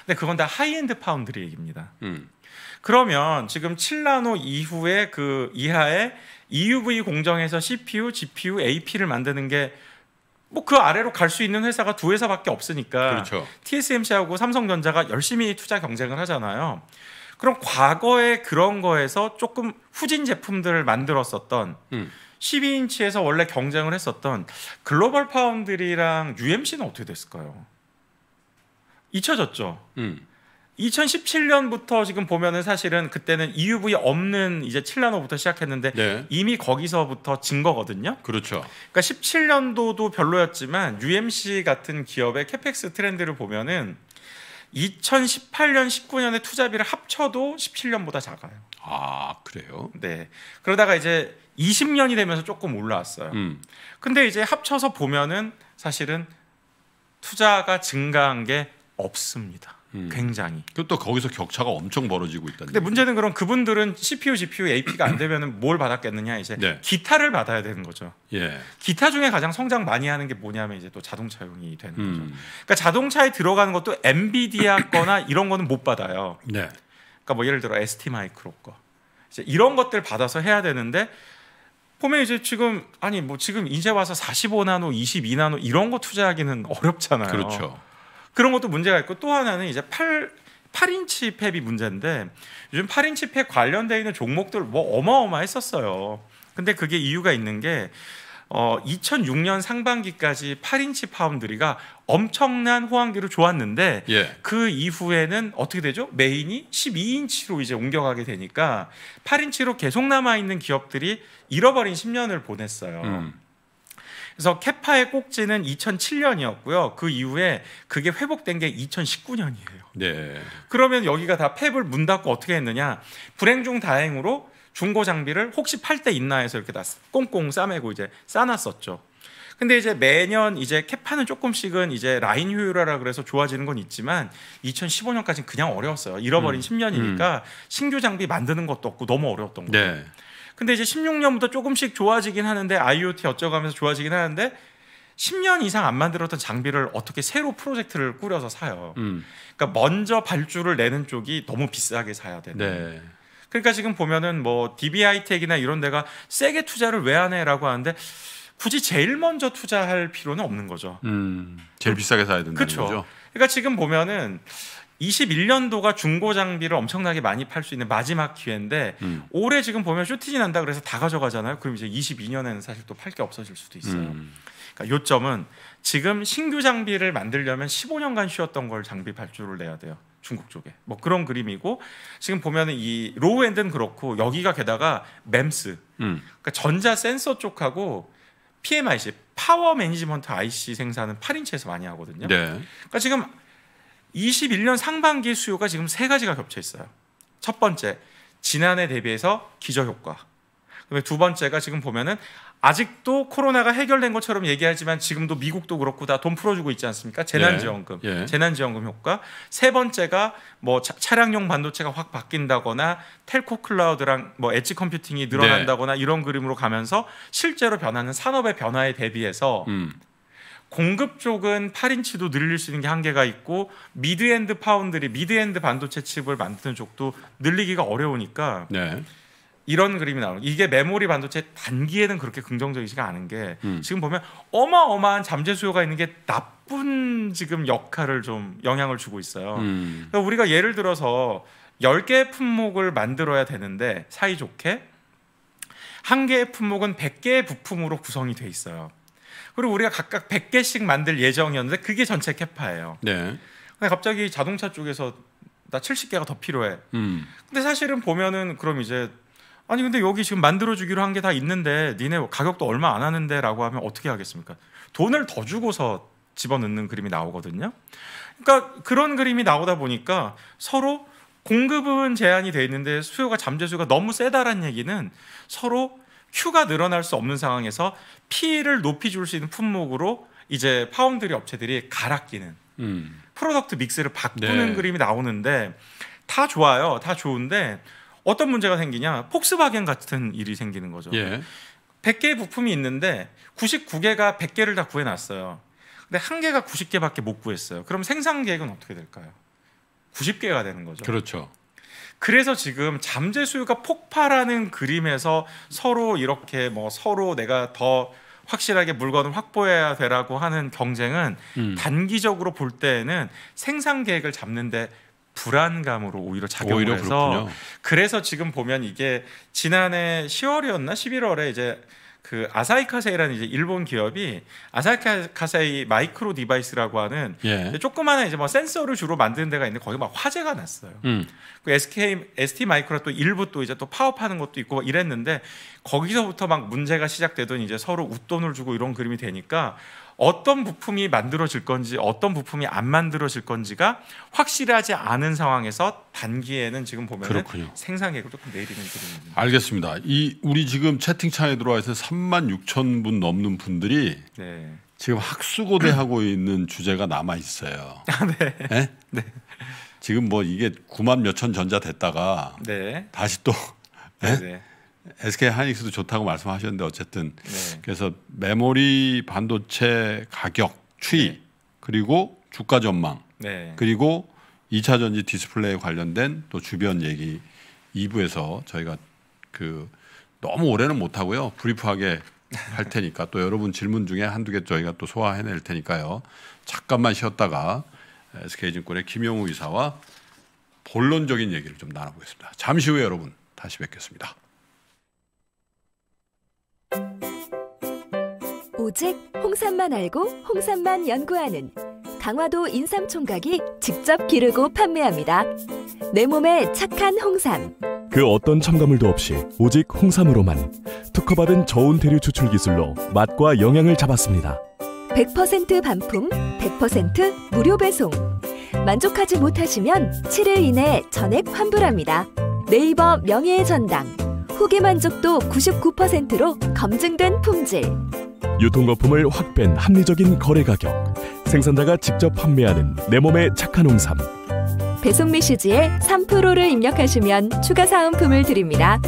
근데 그건 다 하이엔드 파운드리 얘기입니다. 음. 그러면 지금 7나노 이후에 그 이하에 EUV 공정에서 CPU, GPU, AP를 만드는 게 뭐 그 아래로 갈 수 있는 회사가 두 회사밖에 없으니까 그렇죠. TSMC하고 삼성전자가 열심히 투자 경쟁을 하잖아요. 그럼 과거에 그런 거에서 조금 후진 제품들을 만들었었던 음. 12인치에서 원래 경쟁을 했었던 글로벌 파운드리랑 UMC는 어떻게 됐을까요? 잊혀졌죠. 음. 2017년부터 지금 보면은 사실은 그때는 EUV 없는 이제 칠라노부터 시작했는데 네. 이미 거기서부터 진 거거든요. 그렇죠. 그러니까 17년도도 별로였지만 UMC 같은 기업의 캐펙스 트렌드를 보면은 2018년 19년에 투자비를 합쳐도 17년보다 작아요. 아 그래요? 네. 그러다가 이제 20년이 되면서 조금 올라왔어요. 음. 근데 이제 합쳐서 보면은 사실은 투자가 증가한 게
없습니다. 음. 굉장히. 또 거기서 격차가 엄청 벌어지고 있다. 근데
문제는 그럼 그분들은 CPU, GPU, AP가 안 되면은 뭘 받았겠느냐 이제 네. 기타를 받아야 되는 거죠. 예. 기타 중에 가장 성장 많이 하는 게 뭐냐면 이제 또 자동차용이 되는 음. 거죠. 그러니까 자동차에 들어가는 것도 엔비디아 거나 이런 거는 못 받아요. 네. 그러니까 뭐 예를 들어 ST 마이크로 거 이제 이런 것들 받아서 해야 되는데 폼에 이제 지금 아니 뭐 지금 이제 와서 45나노, 22나노 이런 거 투자하기는 어렵잖아요. 그렇죠. 그런 것도 문제가 있고 또 하나는 이제 8 8인치 팹이 문제인데 요즘 8인치 팹관련되어 있는 종목들 뭐 어마어마했었어요. 근데 그게 이유가 있는 게 어, 2006년 상반기까지 8인치 파운드리가 엄청난 호황기로 좋았는데 예. 그 이후에는 어떻게 되죠? 메인이 12인치로 이제 옮겨가게 되니까 8인치로 계속 남아 있는 기업들이 잃어버린 10년을 보냈어요. 음. 그래서 캐파의 꼭지는 2007년이었고요. 그 이후에 그게 회복된 게 2019년이에요. 네. 그러면 여기가 다펩을문 닫고 어떻게 했느냐? 불행 중 다행으로 중고 장비를 혹시 팔 때 있나 해서 이렇게 다 꽁꽁 싸매고 이제 싸놨었죠. 근데 이제 매년 이제 캐파는 조금씩은 이제 라인 효율화라 그래서 좋아지는 건 있지만 2015년까지는 그냥 어려웠어요. 잃어버린 음. 10년이니까 음. 신규 장비 만드는 것도 없고 너무 어려웠던 거예요. 네. 근데 이제 16년부터 조금씩 좋아지긴 하는데 IoT 어쩌고하면서 좋아지긴 하는데 10년 이상 안 만들었던 장비를 어떻게 새로 프로젝트를 꾸려서 사요. 음. 그러니까 먼저 발주를 내는 쪽이 너무 비싸게 사야 되는. 네. 그러니까 지금 보면은 뭐 DBI텍이나 이런 데가 세게 투자를 왜 안 해라고 하는데 굳이 제일 먼저 투자할 필요는 없는 거죠.
음, 제일 비싸게 사야 된다는 그쵸? 거죠.
그러니까 지금 보면은 21년도가 중고 장비를 엄청나게 많이 팔 수 있는 마지막 기회인데 음. 올해 지금 보면 쇼티지 난다 그래서 다 가져가잖아요. 그럼 이제 22년에는 사실 또 팔 게 없어질 수도 있어요. 음. 그러니까 요점은 지금 신규 장비를 만들려면 15년간 쉬었던 걸 장비 발주를 내야 돼요. 중국 쪽에 뭐 그런 그림이고 지금 보면은 이 로우엔드는 그렇고 여기가 게다가 멤스 음. 그러니까 전자 센서 쪽하고 PMIC 파워 매니지먼트 IC 생산은 8인치에서 많이 하거든요. 네. 그러니까 지금 21년 상반기 수요가 지금 세 가지가 겹쳐 있어요. 첫 번째, 지난해 대비해서 기저 효과. 그다음에 두 번째가 지금 보면은 아직도 코로나가 해결된 것처럼 얘기하지만 지금도 미국도 그렇고 다 돈 풀어주고 있지 않습니까? 재난지원금, 예, 예. 재난지원금 효과. 세 번째가 뭐 차, 차량용 반도체가 확 바뀐다거나 텔코 클라우드랑 뭐 엣지 컴퓨팅이 늘어난다거나 네. 이런 그림으로 가면서 실제로 변하는 산업의 변화에 대비해서 음. 공급 쪽은 8인치도 늘릴 수 있는 게 한계가 있고 미드엔드 파운드리, 미드엔드 반도체 칩을 만드는 쪽도 늘리기가 어려우니까 네. 이런 그림이 나오는 이게 메모리 반도체 단기에는 그렇게 긍정적이지가 않은 게 음. 지금 보면 어마어마한 잠재 수요가 있는 게 나쁜 지금 역할을 좀 영향을 주고 있어요. 음. 그러니까 우리가 예를 들어서 10개의 품목을 만들어야 되는데 사이좋게 한 개의 품목은 100개의 부품으로 구성이 돼 있어요. 그리고 우리가 각각 100개씩 만들 예정이었는데 그게 전체 캐파예요. 네. 근데 갑자기 자동차 쪽에서 나 70개가 더 필요해. 음. 근데 사실은 보면은 그럼 이제 아니 근데 여기 지금 만들어 주기로 한 게 다 있는데 니네 가격도 얼마 안 하는데라고 하면 어떻게 하겠습니까? 돈을 더 주고서 집어넣는 그림이 나오거든요. 그러니까 그런 그림이 나오다 보니까 서로 공급은 제한이 돼 있는데 수요가 잠재수가 너무 세다라는 얘기는 서로 Q가 늘어날 수 없는 상황에서 P를 높이 줄 수 있는 품목으로 이제 파운드리 업체들이 갈아끼는 음. 프로덕트 믹스를 바꾸는 네. 그림이 나오는데 다 좋아요. 다 좋은데 어떤 문제가 생기냐? 폭스바겐 같은 일이 생기는 거죠. 예. 100개의 부품이 있는데 99개가 100개를 다 구해놨어요. 근데 한 개가 90개밖에 못 구했어요. 그럼 생산 계획은 어떻게 될까요? 90개가 되는 거죠. 그렇죠. 그래서 지금 잠재 수요가 폭발하는 그림에서 서로 이렇게 뭐 서로 내가 더 확실하게 물건을 확보해야 되라고 하는 경쟁은 음. 단기적으로 볼 때에는 생산 계획을 잡는데 불안감으로 오히려 작용을 오히려 해서 그렇군요. 그래서 지금 보면 이게 지난해 10월이었나 11월에 이제 그 아사히카세이라는 이제 일본 기업이 아사히카세이 마이크로 디바이스라고 하는 예. 조그마한 이제 뭐 센서를 주로 만드는 데가 있는데 거기 막화제가 났어요. 음. 그 SK ST 마이크로 또 일부 또 이제 또 파업하는 것도 있고 이랬는데 거기서부터 막 문제가 시작되던 이제 서로 웃돈을 주고 이런 그림이 되니까 어떤 부품이 만들어질 건지 어떤 부품이 안 만들어질 건지가 확실하지 않은 상황에서 단기에는 지금 보면 생산액을 조금 내리는 그림입니다.
알겠습니다. 이 우리 지금 채팅창에 들어와 있어 3만 6천 분 넘는 분들이 네. 지금 학수고대 하고 있는 주제가 남아 있어요. 아, 네. 네? 네. 지금 뭐 이게 9만 몇 천 전자 됐다가 네. 다시 또 네, 예? 네. SK 하이닉스도 좋다고 말씀하셨는데 어쨌든 네. 그래서 메모리 반도체 가격 추이 네. 그리고 주가 전망 네. 그리고 2차 전지 디스플레이 관련된 또 주변 얘기 2부에서 저희가 그 너무 오래는 못 하고요 브리프하게 할 테니까 또 여러분 질문 중에 한두 개 저희가 또 소화해낼 테니까요 잠깐만 쉬었다가 SK증권의 김영우 이사와 본론적인 얘기를 좀 나눠보겠습니다 잠시 후에 여러분 다시 뵙겠습니다.
오직 홍삼만 알고 홍삼만 연구하는 강화도 인삼총각이 직접 기르고 판매합니다. 내 몸에 착한 홍삼.
그 어떤 첨가물도 없이 오직 홍삼으로만 특허받은 저온 대류 추출 기술로 맛과 영양을 잡았습니다.
100% 반품, 100% 무료 배송. 만족하지 못하시면 7일 이내 전액 환불합니다. 네이버 명예의 전당 후기 만족도 99%로 검증된 품질
유통 거품을 확 뺀 합리적인 거래 가격 생산자가 직접 판매하는 내 몸의 착한 홍삼
배송 메시지에 3%를 입력하시면 추가 사은품을 드립니다.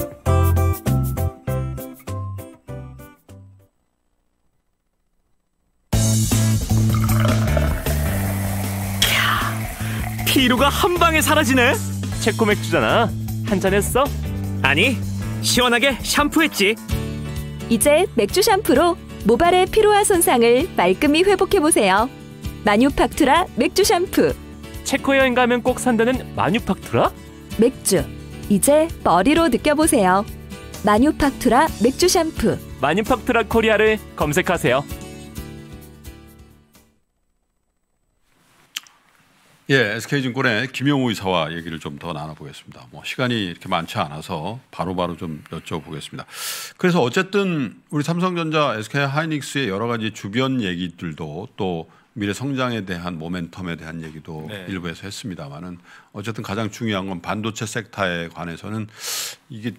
피로가 한 방에 사라지네. 체코 맥주잖아. 한 잔 했어? 아니, 시원하게 샴푸했지.
이제 맥주 샴푸로 모발의 피로와 손상을 말끔히 회복해보세요. 마뉴팍투라 맥주 샴푸.
체코 여행 가면
꼭 산다는
마뉴팍투라?
맥주. 이제 머리로 느껴보세요. 마뉴팍투라 맥주 샴푸. 마뉴팍투라 코리아를 검색하세요.
예, SK증권의 김영우 이사와 얘기를 좀 더 나눠보겠습니다. 뭐 시간이 이렇게 많지 않아서 바로바로 좀 여쭤보겠습니다. 그래서 어쨌든 우리 삼성전자, SK 하이닉스의 여러 가지 주변 얘기들도 또 미래 성장에 대한 모멘텀에 대한 얘기도 네. 일부에서 했습니다만은 어쨌든 가장 중요한 건 반도체 섹터에 관해서는 이게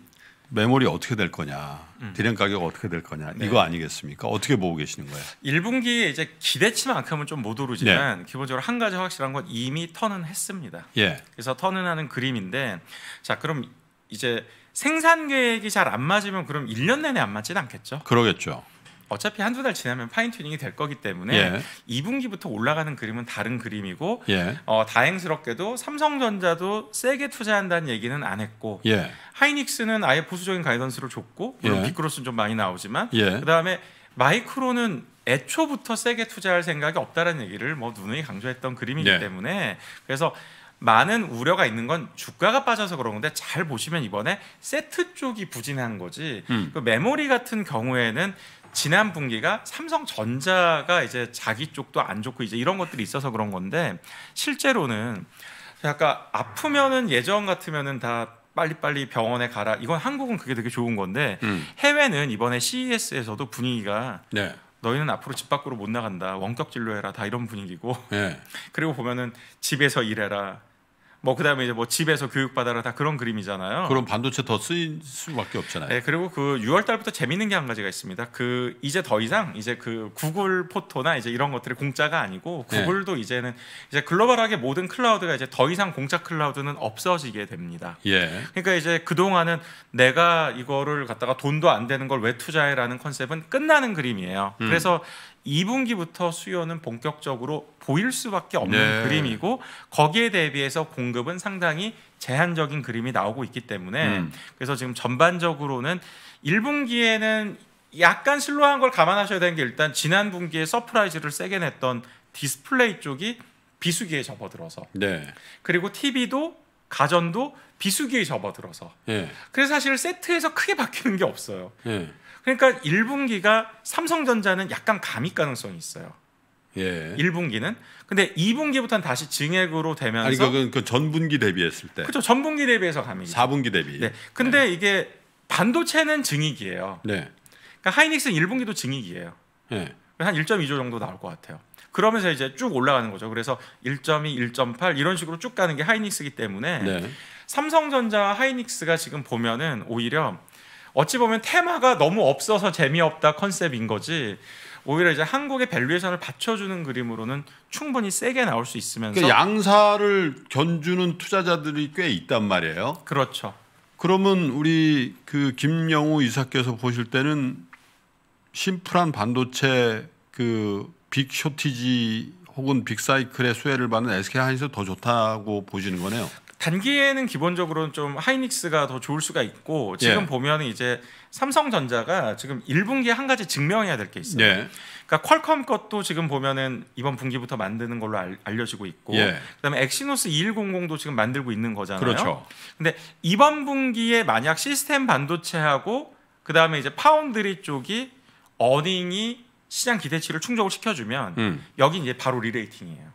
메모리 어떻게 될 거냐, 음. 디램 가격 어떻게 될 거냐 네. 이거 아니겠습니까? 어떻게 보고 계시는 거예요? 1분기에 이제 기대치만큼은
좀 못 오르지만 네. 기본적으로 한 가지 확실한 건 이미 턴은 했습니다. 예. 그래서 턴은 하는 그림인데 자 그럼 이제 생산 계획이 잘 안 맞으면 그럼 1년 내내 안 맞진 않겠죠? 그러겠죠. 어차피 한두 달 지나면 파인 튜닝이 될 거기 때문에 예. 2분기부터 올라가는 그림은 다른 그림이고 예. 어, 다행스럽게도 삼성전자도 세게 투자한다는 얘기는 안 했고 예. 하이닉스는 아예 보수적인 가이던스를 줬고 물론 비크로스는 예. 좀 많이 나오지만 예. 그다음에 마이크로는 애초부터 세게 투자할 생각이 없다는 얘기를 뭐 누누이 강조했던 그림이기 네. 때문에 그래서 많은 우려가 있는 건 주가가 빠져서 그런 건데 잘 보시면 이번에 세트 쪽이 부진한 거지 음. 그 메모리 같은 경우에는 지난 분기가 삼성전자가 이제 자기 쪽도 안 좋고 이제 이런 것들이 있어서 그런 건데 실제로는 아까 아프면은 예전 같으면은 다 빨리빨리 병원에 가라. 이건 한국은 그게 되게 좋은 건데 음. 해외는 이번에 CES에서도 분위기가 네. 너희는 앞으로 집 밖으로 못 나간다. 원격 진료해라. 다 이런 분위기고. 네. 그리고 보면은 집에서 일해라. 뭐 그다음에 이제 뭐 집에서 교육받아라 다 그런 그림이잖아요. 그럼 반도체 더
쓰일 수밖에 없잖아요.
네, 그리고 그 6월 달부터 재밌는 게 한 가지가 있습니다. 그 이제 더 이상 이제 그 구글 포토나 이제 이런 것들이 공짜가 아니고 네. 구글도 네. 이제는 이제 글로벌하게 모든 클라우드가 이제 더 이상 공짜 클라우드는 없어지게 됩니다. 예. 그러니까 이제 그 동안은 내가 이거를 갖다가 돈도 안 되는 걸 왜 투자해라는 컨셉은 끝나는 그림이에요. 음. 그래서 2분기부터 수요는 본격적으로 보일 수밖에 없는 네. 그림이고 거기에 대비해서 공급은 상당히 제한적인 그림이 나오고 있기 때문에 음. 그래서 지금 전반적으로는 1분기에는 약간 슬로한 걸 감안하셔야 되는 게 일단 지난 분기에 서프라이즈를 세게 냈던 디스플레이 쪽이 비수기에 접어들어서 네. 그리고 TV도 가전도 비수기에 접어들어서 예. 그래서 사실 세트에서 크게 바뀌는 게 없어요. 예. 그러니까 1분기가 삼성전자는 약간 감익 가능성이 있어요. 예. 1분기는. 근데 2분기부터는 다시 증액으로 되면서 아니 그건
그, 그 전분기 대비했을 때. 그렇죠.
전분기 대비해서 감익 4분기 대비. 네. 근데 네. 이게 반도체는 증익이에요. 네. 그러니까 하이닉스는 1분기도 증익이에요. 네. 한 1.2조 정도 나올 것 같아요. 그러면서 이제 쭉 올라가는 거죠. 그래서 1.2, 1.8 이런 식으로 쭉 가는 게 하이닉스이기 때문에 네. 삼성전자 하이닉스가 지금 보면은 오히려 어찌 보면 테마가 너무 없어서 재미없다 컨셉인 거지 오히려 이제 한국의 밸류에이션을 받쳐주는 그림으로는
충분히 세게 나올 수 있으면서 그러니까 양사를 견주는 투자자들이 꽤 있단 말이에요. 그렇죠. 그러면 우리 그 김영우 이사께서 보실 때는 심플한 반도체 그 빅쇼티지 혹은 빅사이클의 수혜를 받는 SK 하이닉스 더 좋다고 보시는 거네요. 단기에는
기본적으로 는좀 하이닉스가 더 좋을 수가 있고 지금 예. 보면 이제 삼성전자가 지금 1분기에 한 가지 증명해야 될 게 있어요. 예. 그러니까 퀄컴 것도 지금 보면은 이번 분기부터 만드는 걸로 알, 려지고 있고 예. 그다음에 엑시노스 2100도 지금 만들고 있는 거잖아요. 그렇죠. 근데 이번 분기에 만약 시스템 반도체하고 그다음에 이제 파운드리 쪽이 어닝이 시장 기대치를 충족을 시켜주면 음. 여기 이제 바로 리레이팅이에요.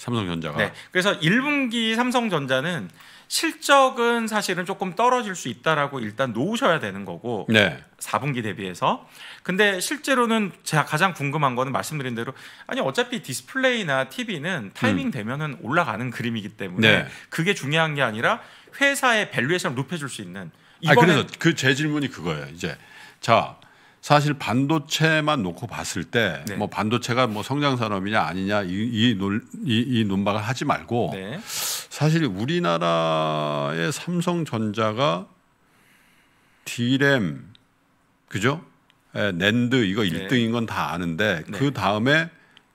삼성전자가. 네.
그래서 1분기 삼성전자는 실적은 사실은 조금 떨어질 수 있다라고 일단 놓으셔야 되는 거고 네. 4분기 대비해서 근데 실제로는 제가 가장 궁금한 거는 말씀드린 대로 아니 어차피 디스플레이나 TV는 타이밍 음. 되면은 올라가는 그림이기 때문에 네. 그게 중요한 게 아니라
회사의 밸류에이션을 높여줄 수 있는 이번에 아 그래서 그 제 질문이 그거예요 이제 자 사실 반도체만 놓고 봤을 때뭐 네. 뭐 반도체가 뭐 성장 산업이냐 아니냐 이이 이, 이 논박을 하지 말고 네. 사실 우리나라의 삼성전자가 디램 그죠? 에, 예, 낸드 이거 네. 1등인 건 다 아는데 네. 그 다음에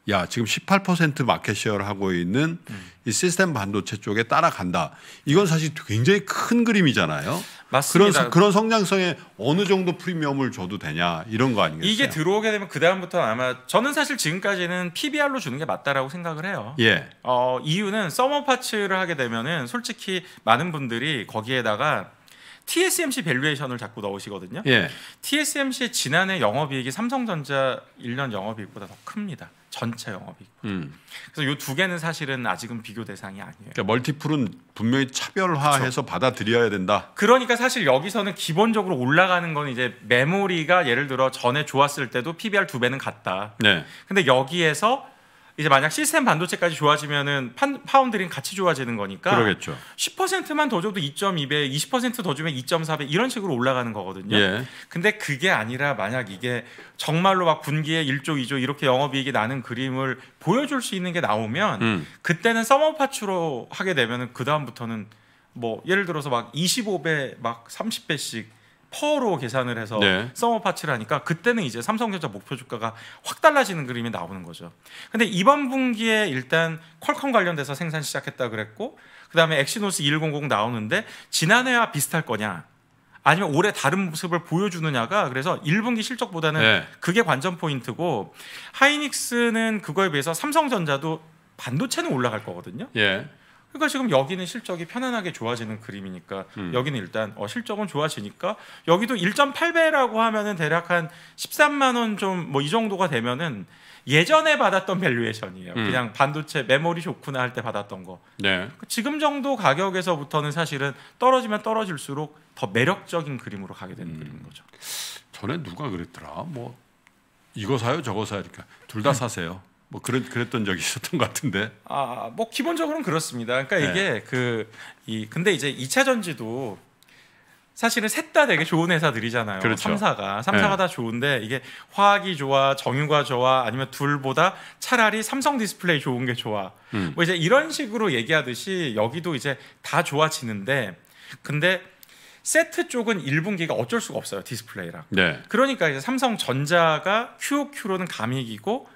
야 지금 18% 마켓시어를 하고 있는 음. 이 시스템 반도체 쪽에 따라간다. 이건 사실 굉장히 큰 그림이잖아요. 맞습니다. 그런 그런 성장성에 어느 정도 프리미엄을 줘도 되냐 이런 거 아니겠어요? 이게
들어오게 되면 그 다음부터 아마 저는 사실
지금까지는 PBR로 주는 게
맞다라고 생각을 해요. 예. 어 이유는 서머 파츠를 하게 되면은 솔직히 많은 분들이 거기에다가 TSMC 밸류에이션을 자꾸 넣으시거든요. 예. t s m c 지난해 영업이익이 삼성전자 1년 영업이익보다 더 큽니다. 전체 영업이익. 음. 그래서 이두 개는 사실은 아직은 비교 대상이 아니에요.
그러니까 멀티플은 분명히 차별화해서 그렇죠. 받아들여야 된다.
그러니까 사실 여기서는 기본적으로 올라가는 건 이제 메모리가 예를 들어 전에 좋았을 때도 PBR 두 배는 같다. 네. 근데 여기에서 이제 만약 시스템 반도체까지 좋아지면은 파운드링 같이 좋아지는 거니까 그러겠죠. 10%만 더 줘도 2.2배, 20%더 주면 2.4배 이런 식으로 올라가는 거거든요. 예. 근데 그게 아니라 만약 이게 정말로 막 분기에 1조, 2조 이렇게 영업이익이 나는 그림을 보여줄 수 있는 게 나오면 음. 그때는 서머파츠로 하게 되면은 그 다음부터는 뭐 예를 들어서 막 25배, 막 30배씩 퍼로 계산을 해서 네. 썸머 파츠를 하니까 그때는 이제 삼성전자 목표 주가가 확 달라지는 그림이 나오는 거죠. 근데 이번 분기에 일단 퀄컴 관련돼서 생산 시작했다 그랬고 그다음에 엑시노스 2100 나오는데 지난해와 비슷할 거냐? 아니면 올해 다른 모습을 보여주느냐가 그래서 1분기 실적보다는 네. 그게 관전 포인트고 하이닉스는 그거에 비해서 삼성전자도 반도체는 올라갈 거거든요. 예. 그러니까 지금 여기는 실적이 편안하게 좋아지는 그림이니까 음. 여기는 일단 어, 실적은 좋아지니까 여기도 1.8배라고 하면은 대략 한 13만 원 좀 뭐 이 정도가 되면은 예전에 받았던 밸류에이션이에요. 음. 그냥 반도체 메모리 좋구나 할 때 받았던 거. 네. 그러니까 지금 정도 가격에서부터는 사실은 떨어지면 떨어질수록 더 매력적인 그림으로 가게 되는 음. 그림인 거죠. 전에 누가 그랬더라. 뭐 이거 사요, 저거 사요. 그러니까 둘 다 사세요. 뭐 그런 그랬던 적이
있었던 것 같은데.
아, 뭐 기본적으로는 그렇습니다. 그러니까 네. 이게 네. 그 그이 근데 이제 2차 전지도 사실은 셋 다 되게 좋은 회사들이잖아요. 그렇죠. 3사가. 삼사가 네. 다 좋은데 이게 화학이 좋아, 정유가 좋아, 아니면 둘보다 차라리 삼성 디스플레이 좋은 게 좋아. 음. 뭐 이제 이런 식으로 얘기하듯이 여기도 이제 다 좋아지는데 근데 세트 쪽은 1분기가 어쩔 수가 없어요 디스플레이랑. 네. 그러니까 이제 삼성전자가 QOQ로는 감익이고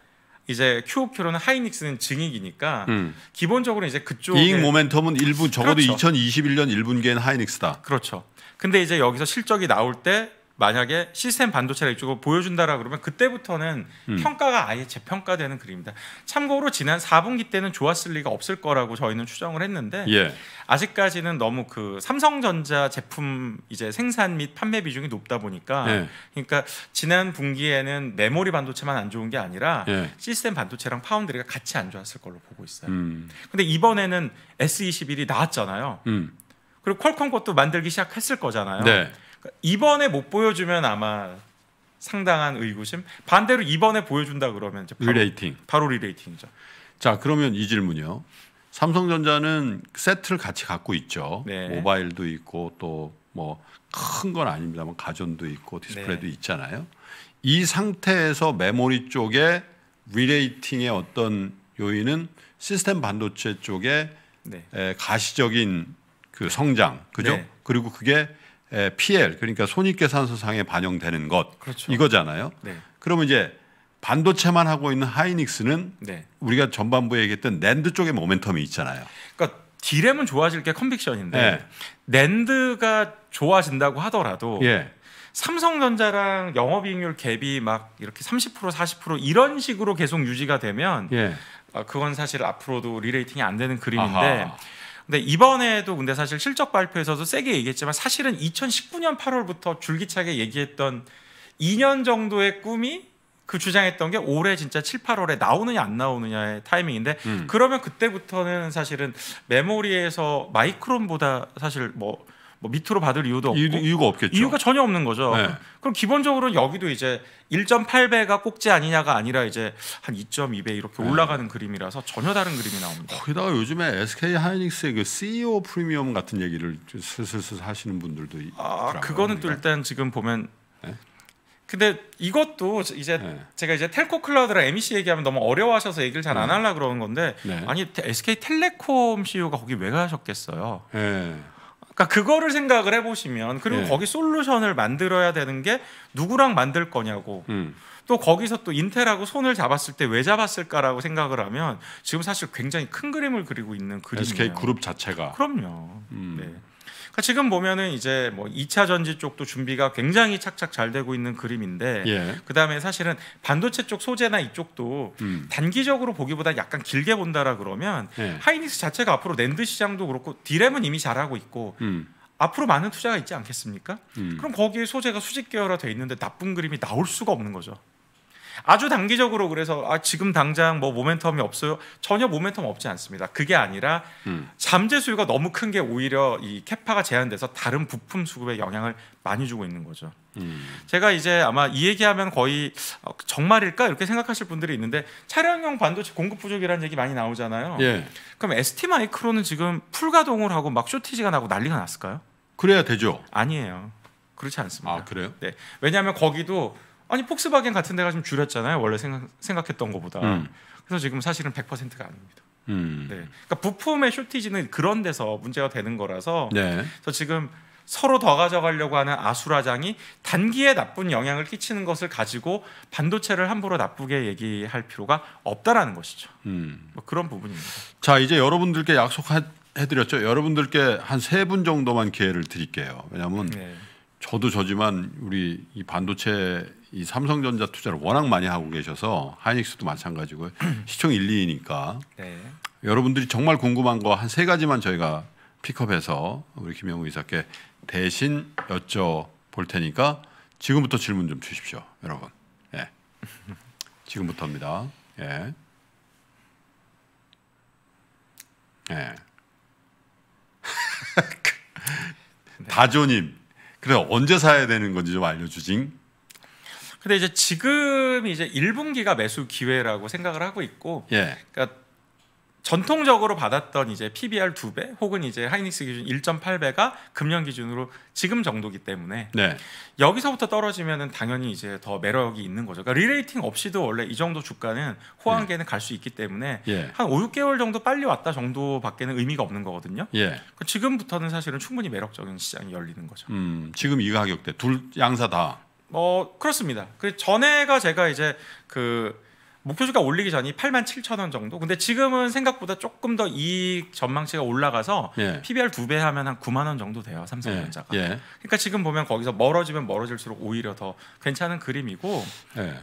이제 큐오큐로는 하이닉스는 증익이니까 음. 기본적으로 이제 그쪽 이익 모멘텀은 일부 적어도 그렇죠.
2021년 1분기엔 하이닉스다. 그렇죠. 근데 이제 여기서 실적이 나올 때 만약에 시스템 반도체를
이쪽으로 보여준다라 그러면 그때부터는 음. 평가가 아예 재평가되는 그림입니다. 참고로 지난 4분기 때는 좋았을 리가 없을 거라고 저희는 추정을 했는데 예. 아직까지는 너무 그 삼성전자 제품 이제 생산 및 판매 비중이 높다 보니까 예. 그러니까 지난 분기에는 메모리 반도체만 안 좋은 게 아니라 예. 시스템 반도체랑 파운드리가 같이 안 좋았을 걸로 보고 있어요. 음. 근데 이번에는 S21이 나왔잖아요. 음. 그리고 퀄컴 것도 만들기 시작했을 거잖아요. 네. 그러니까 이번에 못 보여주면 아마 상당한 의구심. 반대로 이번에 보여준다 그러면 이제 바로,
리레이팅. 바로 리레이팅이죠. 자 그러면 이 질문이요. 삼성전자는 세트를 같이 갖고 있죠. 네. 모바일도 있고 또 뭐 큰 건 아닙니다만 가전도 있고 디스플레이도 네. 있잖아요. 이 상태에서 메모리 쪽에 리레이팅의 어떤 요인은 시스템 반도체 쪽에 네. 가시적인 그 성장, 그죠? 네. 그리고 그게 PL 그러니까 손익계산서상에 반영되는 것 그렇죠. 이거잖아요. 네. 그러면 이제 반도체만 하고 있는 하이닉스는 네. 우리가 전반부에 얘기했던 낸드 쪽에 모멘텀이 있잖아요. 그러니까 디램은 좋아질 게 컨빅션인데 네.
낸드가 좋아진다고 하더라도 예. 삼성전자랑 영업이익률 갭이 막 이렇게 30% 40% 이런 식으로 계속 유지가 되면 예. 아, 그건 사실 앞으로도 리레이팅이 안 되는 그림인데. 아하. 근데 이번에도 근데 사실 실적 발표에서도 세게 얘기했지만 사실은 2019년 8월부터 줄기차게 얘기했던 2년 정도의 꿈이 그 주장했던 게 올해 진짜 7, 8월에 나오느냐 안 나오느냐의 타이밍인데 음. 그러면 그때부터는 사실은 메모리에서 마이크론보다 사실 뭐뭐 밑으로 받을 이유도 없고 이유, 가 없겠죠. 이유가 전혀 없는 거죠. 네. 그럼 기본적으로 여기도 이제 1.8배가 꼭지 아니냐가 아니라 이제 한 2.2배 이렇게 네. 올라가는 그림이라서 전혀 다른 그림이 나옵니다.
거기다가 요즘에 SK 하이닉스의 그 CEO 프리미엄 같은 얘기를 슬슬슬 하시는 분들도 아, 있더 그거는 또 그러니까. 일단 지금 보면 네. 근데
이것도 이제 네. 제가 이제 텔코 클라우드랑 MEC 얘기하면 너무 어려워하셔서 얘기를 잘안 네. 하려 그러는 건데 네. 아니 SK 텔레콤 CEO가 거기 왜 가셨겠어요? 네. 그러니까 그거를 생각을 해보시면 그리고 예. 거기 솔루션을 만들어야 되는 게 누구랑 만들 거냐고 음. 또 거기서 또 인텔하고 손을 잡았을 때 왜 잡았을까라고 생각을 하면 지금 사실 굉장히 큰 그림을 그리고 있는 그림이에요. SK 그룹 자체가 그럼요. 음. 네. 그러니까 지금 보면은 이제 뭐 2차 전지 쪽도 준비가 굉장히 착착 잘 되고 있는 그림인데 예. 그다음에 사실은 반도체 쪽 소재나 이쪽도 음. 단기적으로 보기보다 약간 길게 본다라 그러면 예. 하이닉스 자체가 앞으로 랜드 시장도 그렇고 디램은 이미 잘하고 있고 음. 앞으로 많은 투자가 있지 않겠습니까? 음. 그럼 거기에 소재가 수직 계열화 돼 있는데 나쁜 그림이 나올 수가 없는 거죠. 아주 단기적으로 그래서 아 지금 당장 뭐 모멘텀이 없어요. 전혀 모멘텀 없지 않습니다. 그게 아니라 음. 잠재 수요가 너무 큰 게 오히려 이 캐파가 제한돼서 다른 부품 수급에 영향을 많이 주고 있는 거죠. 음. 제가 이제 아마 이 얘기하면 거의 어, 정말일까 이렇게 생각하실 분들이 있는데 차량용 반도체 공급 부족이라는 얘기 많이 나오잖아요. 예. 그럼 ST 마이크로는 지금 풀 가동을 하고 막 쇼티지가 나고 난리가 났을까요? 그래야 되죠. 아니에요. 그렇지 않습니다. 아, 그래요? 네. 왜냐하면 거기도 아니 폭스바겐 같은 데가 좀 줄였잖아요. 원래 생각, 생각했던 것보다. 음. 그래서 지금 사실은 100%가 아닙니다.
음. 네. 그러니까
부품의 쇼티지는 그런 데서 문제가 되는 거라서 네. 그래서 지금 서로 더 가져가려고 하는 아수라장이 단기에 나쁜 영향을 끼치는 것을 가지고 반도체를 함부로 나쁘게 얘기할 필요가 없다라는 것이죠. 음. 뭐 그런 부분입니다.
자 이제 여러분들께 약속해드렸죠. 여러분들께 한 세 분 정도만 기회를 드릴게요. 왜냐하면 네. 저도 저지만 우리 이 반도체 이 삼성전자 투자를 워낙 많이 하고 계셔서 하이닉스도 마찬가지고 시청 1, 2위니까 네. 여러분들이 정말 궁금한 거 한 세 가지만 저희가 픽업해서 우리 김영우 이사께 대신 여쭤볼 테니까 지금부터 질문 좀 주십시오, 여러분. 예. 지금부터입니다. 예. 예. 네. 다조님, 그래 언제 사야 되는 건지 좀 알려주징.
근데 이제 지금 이제 1분기가 매수 기회라고 생각을 하고 있고 예. 그러니까 전통적으로 받았던 이제 PBR 2배 혹은 이제 하이닉스 기준 1.8배가 금년 기준으로 지금 정도기 때문에 네. 여기서부터 떨어지면은 당연히 이제 더 매력이 있는 거죠. 그러니까 리레이팅 없이도 원래 이 정도 주가는 호황계는 예. 갈수 있기 때문에 예. 한 5, 6개월 정도 빨리 왔다 정도밖에는 의미가 없는 거거든요. 예. 그러니까 지금부터는 사실은 충분히
매력적인 시장이 열리는 거죠. 음, 지금 이 가격대 둘 양사 다
어 그렇습니다. 그 전에가 제가 이제 그 목표 주가 올리기 전이 8만 7천 원 정도. 근데 지금은 생각보다 조금 더 이익 전망치가 올라가서 예. PBR 두 배 하면 한 9만 원 정도 돼요 삼성전자가. 예. 예. 그러니까 지금 보면 거기서 멀어지면 멀어질수록 오히려 더 괜찮은 그림이고. 예.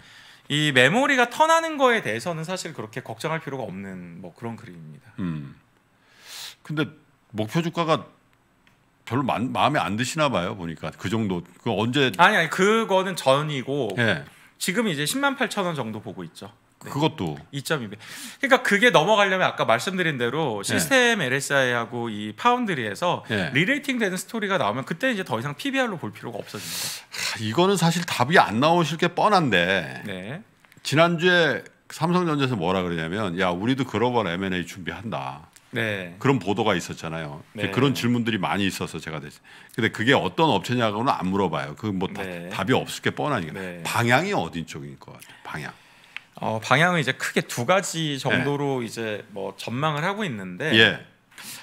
이 메모리가 턴하는 거에 대해서는 사실 그렇게 걱정할 필요가 없는 뭐 그런 그림입니다.
음. 근데 목표 주가가 별로 마, 마음에 안 드시나 봐요 보니까 그 정도 그 언제 아니 아니 그거는 전이고 예. 지금 이제 10만 8천 원 정도 보고 있죠. 네. 그것도 2.2배. 그러니까 그게
넘어가려면 아까 말씀드린 대로 시스템 예. LSI하고 이 파운드리에서 예. 리레이팅 되는 스토리가 나오면 그때 이제 더 이상 PBR로 볼 필요가 없어집니다.
하, 이거는 사실 답이 안 나오실 게 뻔한데 네. 지난주에 삼성전자에서 뭐라 그러냐면 야 우리도 글로벌 M&A 준비한다. 네. 그런 보도가 있었잖아요. 네. 그런 질문들이 많이 있어서 제가 됐어 근데 그게 어떤 업체냐고는 안 물어봐요. 그뭐 네. 답이 없을 게 뻔하니까. 네. 방향이 어딘 쪽인 것 같아요.
방향. 어, 방향은 이제 크게 두 가지 정도로 네. 이제 뭐 전망을 하고 있는데 예.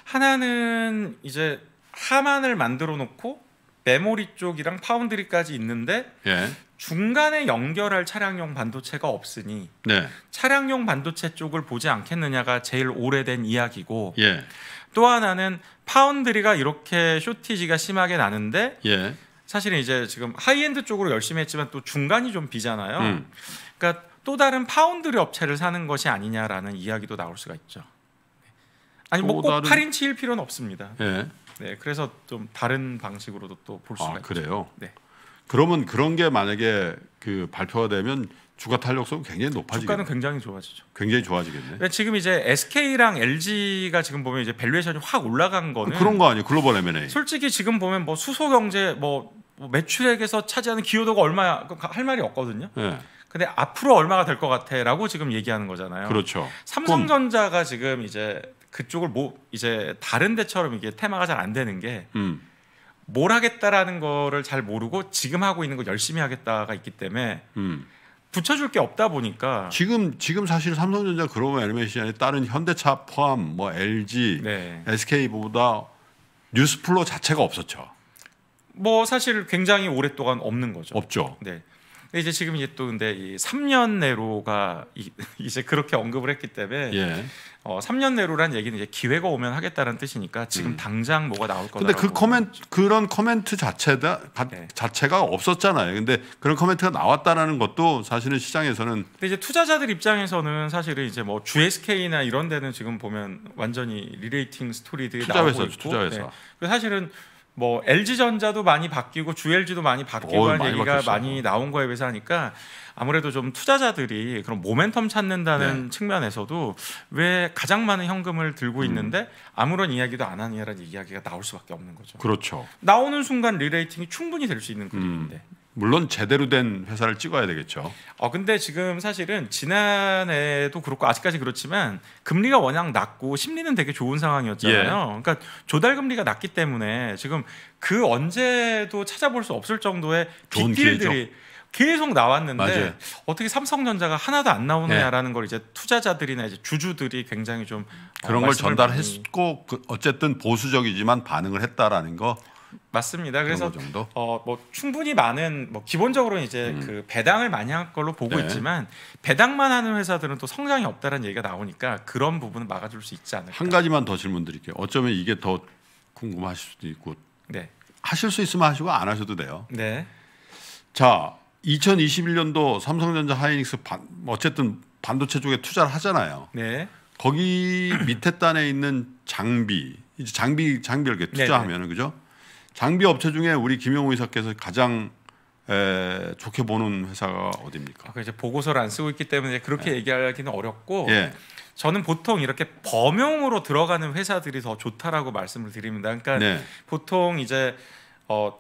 하나는 이제 하만을 만들어 놓고 메모리 쪽이랑 파운드리까지 있는데 예. 중간에 연결할 차량용 반도체가 없으니 네. 차량용 반도체 쪽을 보지 않겠느냐가 제일 오래된 이야기고 예. 또 하나는 파운드리가 이렇게 쇼티지가 심하게 나는데 예. 사실은 이제 지금 하이엔드 쪽으로 열심히 했지만 또 중간이 좀 비잖아요. 음. 그러니까 또 다른 파운드리 업체를 사는 것이 아니냐라는 이야기도 나올 수가 있죠. 아니 뭐꼭 다른... 8인치일 필요는 없습니다. 예. 네, 그래서 좀
다른 방식으로도 또 볼 수가 아, 있죠. 그래요. 네. 그러면 그런 게 만약에 그 발표가 되면 주가 탄력성 굉장히 높아지죠. 주가는 굉장히 좋아지죠. 굉장히 좋아지겠네.
지금 이제 SK랑 LG가 지금 보면 이제 밸류에이션이 확 올라간 거는 어, 그런 거
아니에요. 글로벌 M&A.
솔직히 지금 보면 뭐 수소 경제 뭐, 뭐 매출액에서 차지하는 기여도가 얼마야 그 할 말이 없거든요. 네. 근데 앞으로 얼마가 될 것 같아라고 지금 얘기하는 거잖아요. 그렇죠. 삼성전자가 지금 이제 그쪽을 뭐 이제 다른 데처럼 이게 테마가 잘 안 되는 게 음. 뭘 하겠다라는 거를 잘 모르고 지금 하고 있는 거 열심히 하겠다가 있기 때문에 음. 붙여줄 게 없다 보니까
지금 지금 사실 삼성전자 그로벌 애니메이션이 다른 현대차 포함 뭐 LG, 네. SK보다 뉴스플로 자체가 없었죠. 뭐 사실 굉장히 오랫동안 없는 거죠. 없죠. 네. 이제
지금 이제 또 근데 이 3년 내로가 이, 이제 그렇게 언급을 했기 때문에 예. 어, 3년 내로란 얘기는 이제 기회가 오면 하겠다는 뜻이니까 지금 음. 당장 뭐가 나올 거다. 근데 그 코멘트
그런 코멘트 자체다 가, 네. 자체가 없었잖아요. 근데 그런 코멘트가 나왔다라는 것도 사실은 시장에서는
근데 이제 투자자들 입장에서는 사실은 이제 뭐 GSK나 이런 데는 지금 보면 완전히 리레이팅 스토리들이 나오고 있고 투자회사. 네. 그 사실은 뭐 LG 전자도 많이 바뀌고 주엘지도 많이 바뀌고 한 얘기가 바뀌었어요. 많이 나온 거에 비해서 하니까 아무래도 좀 투자자들이 그런 모멘텀 찾는다는 네. 측면에서도 왜 가장 많은 현금을 들고 음. 있는데 아무런 이야기도 안 하느냐라는 이야기가 나올 수밖에 없는 거죠. 그렇죠. 나오는 순간 리레이팅이 충분히 될 수 있는
그림인데. 음. 물론 제대로 된 회사를 찍어야 되겠죠.
어 근데 지금 사실은 지난해도 그렇고 아직까지 그렇지만 금리가 워낙 낮고 심리는 되게 좋은 상황이었잖아요. 예. 그러니까 조달 금리가 낮기 때문에 지금 그 언제도 찾아볼 수 없을 정도의 빅딜들이 계속 나왔는데 맞아요. 어떻게 삼성전자가 하나도 안 나오느냐라는 네. 걸 이제 투자자들이나 이제 주주들이 굉장히
좀 어, 그런 어, 걸 전달했고 그 어쨌든 보수적이지만 반응을 했다라는 거 맞습니다. 그래서 어뭐 충분히 많은 뭐 기본적으로 이제 음. 그 배당을
많이 할 걸로 보고 네. 있지만 배당만 하는 회사들은 또 성장이 없다는 얘기가 나오니까 그런 부분은 막아줄
수 있지 않을까. 한 가지만 더 질문드릴게요. 어쩌면 이게 더 궁금하실 수도 있고 네. 하실 수 있으면 하시고 안 하셔도 돼요. 네. 자, 2021년도 삼성전자 하이닉스 반, 어쨌든 반도체 쪽에 투자를 하잖아요. 네. 거기 밑에 단에 있는 장비, 이제 장비 장비를 이렇게 네, 네. 투자하면은 그죠? 장비 업체 중에 우리 김영호 이사께서 가장 에, 좋게 보는 회사가 어디입니까?
아, 그 이제 보고서를 안 쓰고 있기 때문에 그렇게 예. 얘기하기는 어렵고 예.
저는 보통
이렇게 범용으로 들어가는 회사들이 더 좋다라고 말씀을 드립니다. 그러니까 네. 보통 이제 어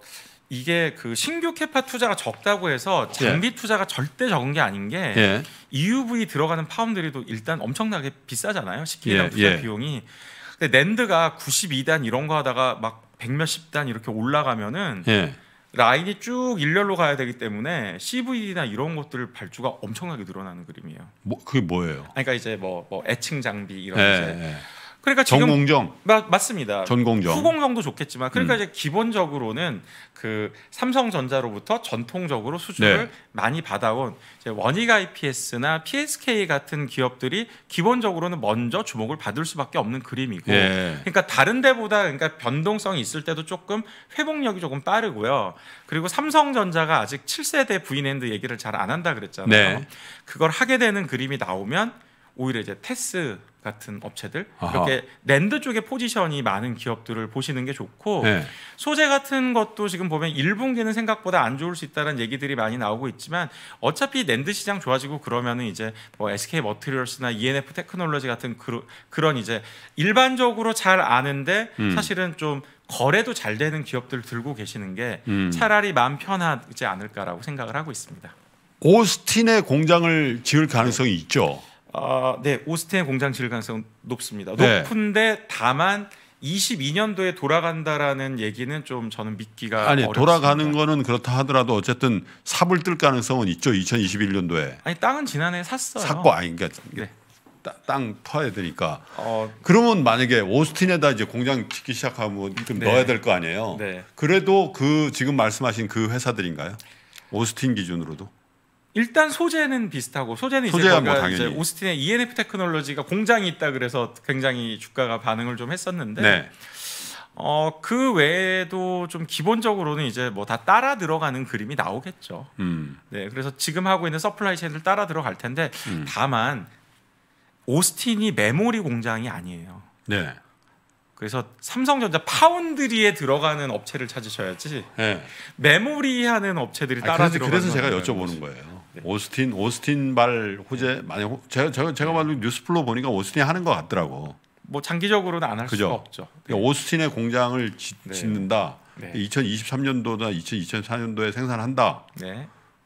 이게 그 신규 캐파 투자가 적다고 해서 장비 예. 투자가 절대 적은 게 아닌 게 예. EUV 들어가는 파운드리도 일단 엄청나게 비싸잖아요. 식기당 예, 투자 예. 비용이. 근데 낸드가 92단 이런 거 하다가 막 백몇십 단 이렇게 올라가면은 예. 라인이 쭉 일렬로 가야 되기 때문에 CVD나 이런 것들 발주가 엄청나게 늘어나는 그림이에요.
뭐 그게 뭐예요?
그러니까 이제 뭐, 뭐 애칭 장비 이런 예, 이제 예.
그러니까 지금 전공정
마, 맞습니다. 전공정 후공정도 좋겠지만 그러니까 음. 이제 기본적으로는 그 삼성전자로부터 전통적으로 수주를 네. 많이 받아온 이제 원익 IPS나 PSK 같은 기업들이 기본적으로는 먼저 주목을 받을 수밖에 없는 그림이고 예. 그러니까 다른 데보다 그러니까 변동성이 있을 때도 조금 회복력이 조금 빠르고요. 그리고 삼성전자가 아직 7세대 브이랜드 얘기를 잘 안 한다 그랬잖아요. 네. 그걸 하게 되는 그림이 나오면 오히려 이제 테스 같은 업체들 아하. 이렇게 랜드 쪽에 포지션이 많은 기업들을 보시는 게 좋고 네. 소재 같은 것도 지금 보면 1분기는 생각보다 안 좋을 수 있다는 얘기들이 많이 나오고 있지만 어차피 랜드 시장 좋아지고 그러면은 이제 뭐 SK 머티리얼스나 ENF 테크놀로지 같은 그, 런 이제 일반적으로 잘 아는데 음. 사실은 좀 거래도 잘 되는 기업들 들고 계시는 게 음. 차라리 마음 편하지 않을까라고 생각을 하고 있습니다.
오스틴의 공장을 지을 가능성이 네. 있죠.
어, 네, 오스틴 공장 지을 가능성
높습니다. 네.
높은데 네. 다만 22년도에 돌아간다라는 얘기는 좀 저는 믿기가 아니 어렵습니다. 돌아가는
거는 그렇다 하더라도 어쨌든 삽을 뜰 가능성은 있죠. 2021년도에
아니 땅은 지난해 샀어요. 샀고 아니
그러니까 네. 땅 터야 되니까. 어, 그러면 만약에 오스틴에다 이제 공장 짓기 시작하면 좀 네. 넣어야 될 거 아니에요. 네. 그래도 그 지금 말씀하신 그 회사들인가요? 오스틴 기준으로도?
일단 소재는 비슷하고 소재는 이제, 뭐 이제 오스틴의 ENF 테크놀로지가 공장이 있다 그래서 굉장히 주가가 반응을 좀 했었는데 네. 어, 그 외에도 좀 기본적으로는 이제 뭐 다 따라 들어가는 그림이 나오겠죠. 음. 네, 그래서 지금 하고 있는 서플라이 체인을 따라 들어갈 텐데 음. 다만 오스틴이 메모리 공장이 아니에요. 네. 그래서 삼성전자 파운드리에 들어가는 업체를 찾으셔야지 네. 메모리 하는 업체들이 따라 아 그래서, 들어가는 그래서 제가 여쭤보는 거예요.
네. 오스틴 오스틴 발 호재 만약 네. 제가 제가 제가 말로 네. 뉴스플로 보니까 오스틴이 하는 것 같더라고.
뭐 장기적으로는 안 할 수가 없죠.
그러 그러니까 오스틴의 공장을 짓, 는다 2023년도나 2024년도에 생산한다.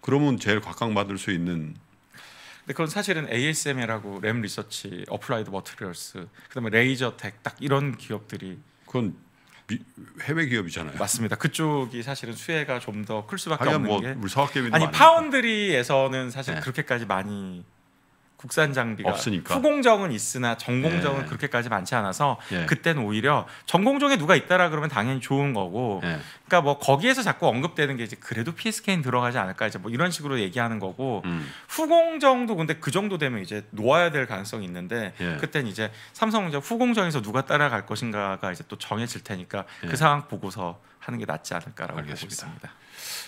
그러면 제일 각광받을 수 있는 근데 그건 사실은 ASML하고 램 리서치, 어플라이드 머트리얼스,
그다음에 레이저텍 딱 이런 기업들이 그건 미, 해외 기업이잖아요. 맞습니다. 그쪽이 사실은 수혜가 좀 더 클 수밖에 없는 뭐게 아니 파운드리에서는 사실 네. 그렇게까지 많이 국산 장비가 없으니까. 후공정은 있으나 전공정은 예. 그렇게까지 많지 않아서 예. 그때는 오히려 전공정에 누가 있다라 그러면 당연히 좋은 거고 예. 그러니까 뭐 거기에서 자꾸 언급되는 게 이제 그래도 PSK는 들어가지 않을까 이제 뭐 이런 식으로 얘기하는 거고 음. 후공정도 근데 그 정도 되면 이제 놓아야 될 가능성이 있는데 예. 그때는 이제 삼성전자 후공정에서 누가 따라갈 것인가가 이제 또 정해질 테니까 그 예. 상황 보고서
하는 게 낫지 않을까라고 알겠습니다. 보고 있습니다.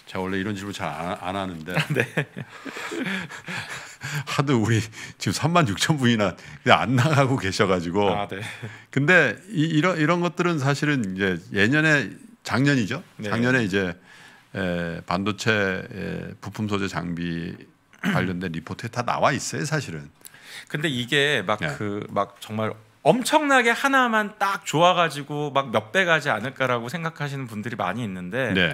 제가 원래 이런 질문 잘안 안 하는데 네. 하도 우리 지금 3만 6천 분이나 안 나가고 계셔가지고 아, 네. 근데 이, 이런 이런 것들은 사실은 이제 예년에 작년이죠 네. 작년에 이제 에, 반도체 에, 부품 소재 장비 관련된 리포트에 다 나와 있어요 사실은
근데 이게 막 그막 네. 그 정말 엄청나게 하나만 딱 좋아가지고 막 몇배 가지 않을까라고 생각하시는 분들이 많이 있는데 네.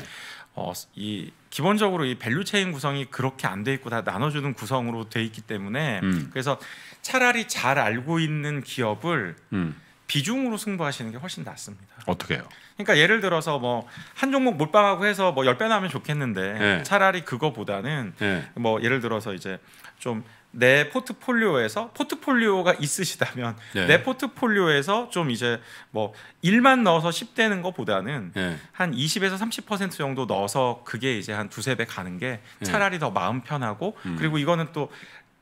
어, 이 기본적으로 이 밸류 체인 구성이 그렇게 안 돼 있고 다 나눠주는 구성으로 돼 있기 때문에 음. 그래서 차라리 잘 알고 있는 기업을 음. 비중으로 승부하시는 게 훨씬 낫습니다. 어떻게요? 그러니까 예를 들어서 뭐 한 종목 몰빵하고 해서 뭐 열배 나면 좋겠는데 네. 차라리 그거보다는 네. 뭐 예를 들어서 이제 좀내 포트폴리오에서 포트폴리오가 있으시다면 네. 내 포트폴리오에서 좀 이제 뭐일만 넣어서 10되는 것보다는 네. 한 20에서 30% 정도 넣어서 그게 이제 한 두 세 배 가는 게 네. 차라리 더 마음 편하고 음. 그리고 이거는 또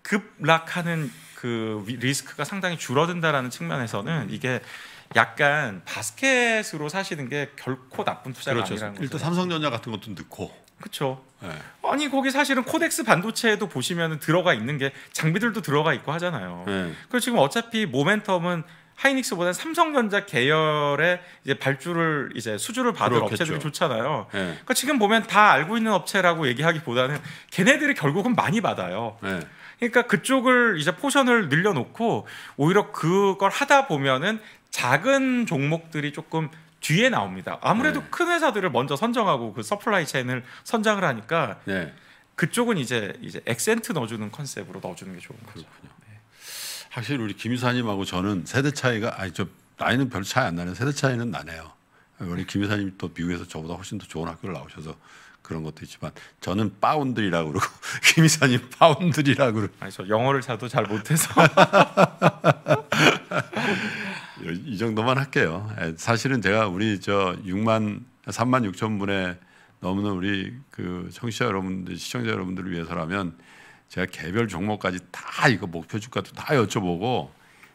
급락하는 그 리스크가 상당히 줄어든다라는 측면에서는 음. 이게 약간 바스켓으로 사시는 게 결코 나쁜 투자가 그렇죠. 아니라는 거죠. 일단 삼성전자 같은 것도 넣고 그렇죠. 네. 아니 거기 사실은 코덱스 반도체에도 보시면 은 들어가 있는 게 장비들도 들어가 있고 하잖아요. 네. 그리고 지금 어차피 모멘텀은 하이닉스보다 삼성전자 계열의 이제 발주를 이제 수주를 받을 그렇겠죠. 업체들이 좋잖아요. 네. 그러니까 지금 보면 다 알고 있는 업체라고 얘기하기보다는 걔네들이 결국은 많이 받아요. 네. 그러니까 그쪽을 이제 포션을 늘려놓고 오히려 그걸 하다 보면은 작은 종목들이 조금 뒤에 나옵니다. 아무래도 네. 큰 회사들을 먼저 선정하고 그 서플라이 체인을 선정을 하니까 네. 그쪽은 이제 이제 액센트 넣어주는 컨셉으로 넣어주는 게 좋은 거죠. 그렇군요. 네.
확실히 우리 김 이사님하고 저는 세대 차이가 아니 저 나이는 별 차이 안 나는 세대 차이는 나네요. 우리 김 이사님 또 미국에서 저보다 훨씬 더 좋은 학교를 나오셔서 그런 것도 있지만 저는 파운드리라고 그러고 김 이사님 파운드리라고 그러고 아니 저 영어를 잘도 잘 못해서 이 정도만 할게요. 예, 사실은 제가 우리 저 6만 3만 6천 분의 넘는 우리 그 청취자 여러분들, 시청자 여러분들을 위해서라면 제가 개별 종목까지 다 이거 목표 주가도 다 여쭤보고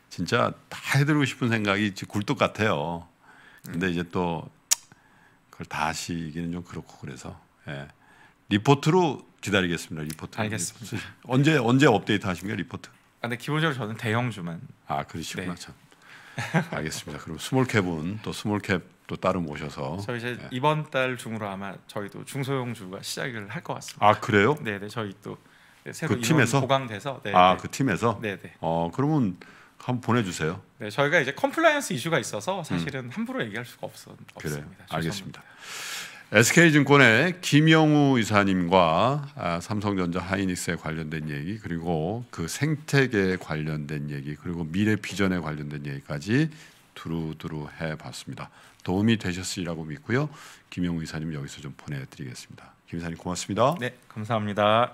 진짜 다 해드리고 싶은 생각이 굴뚝 같아요. 근데 이제 또 그걸 다 하시기는 좀 그렇고 그래서 예. 리포트로 기다리겠습니다. 리포트. 알겠습니다. 리포트. 언제 언제 업데이트 하신 게 리포트? 아,
근데 기본적으로 저는 대형주만.
아, 그러시구나. 네. 참. 알겠습니다. 그럼 스몰캡은 또 스몰캡 또 따로 모셔서
저희 이제 네. 이번 달 중으로 아마 저희도 중소형 주가 시작을 할 것 같습니다. 아 그래요? 네네 저희 또 새로 그 팀에서 보강돼서 아 그 팀에서 네네.
어 그러면 한번 보내주세요.
네 저희가 이제 컴플라이언스 이슈가 있어서 사실은 음. 함부로 얘기할 수가 없어, 없습니다. 그래요. 죄송니다 알겠습니다.
SK증권의 김영우 이사님과 아, 삼성전자 하이닉스에 관련된 얘기 그리고 그 생태계에 관련된 얘기 그리고 미래 비전에 관련된 얘기까지 두루두루 해봤습니다. 도움이 되셨으리라고 믿고요. 김영우 이사님 여기서 좀 보내드리겠습니다. 김 이사님 고맙습니다. 네, 감사합니다.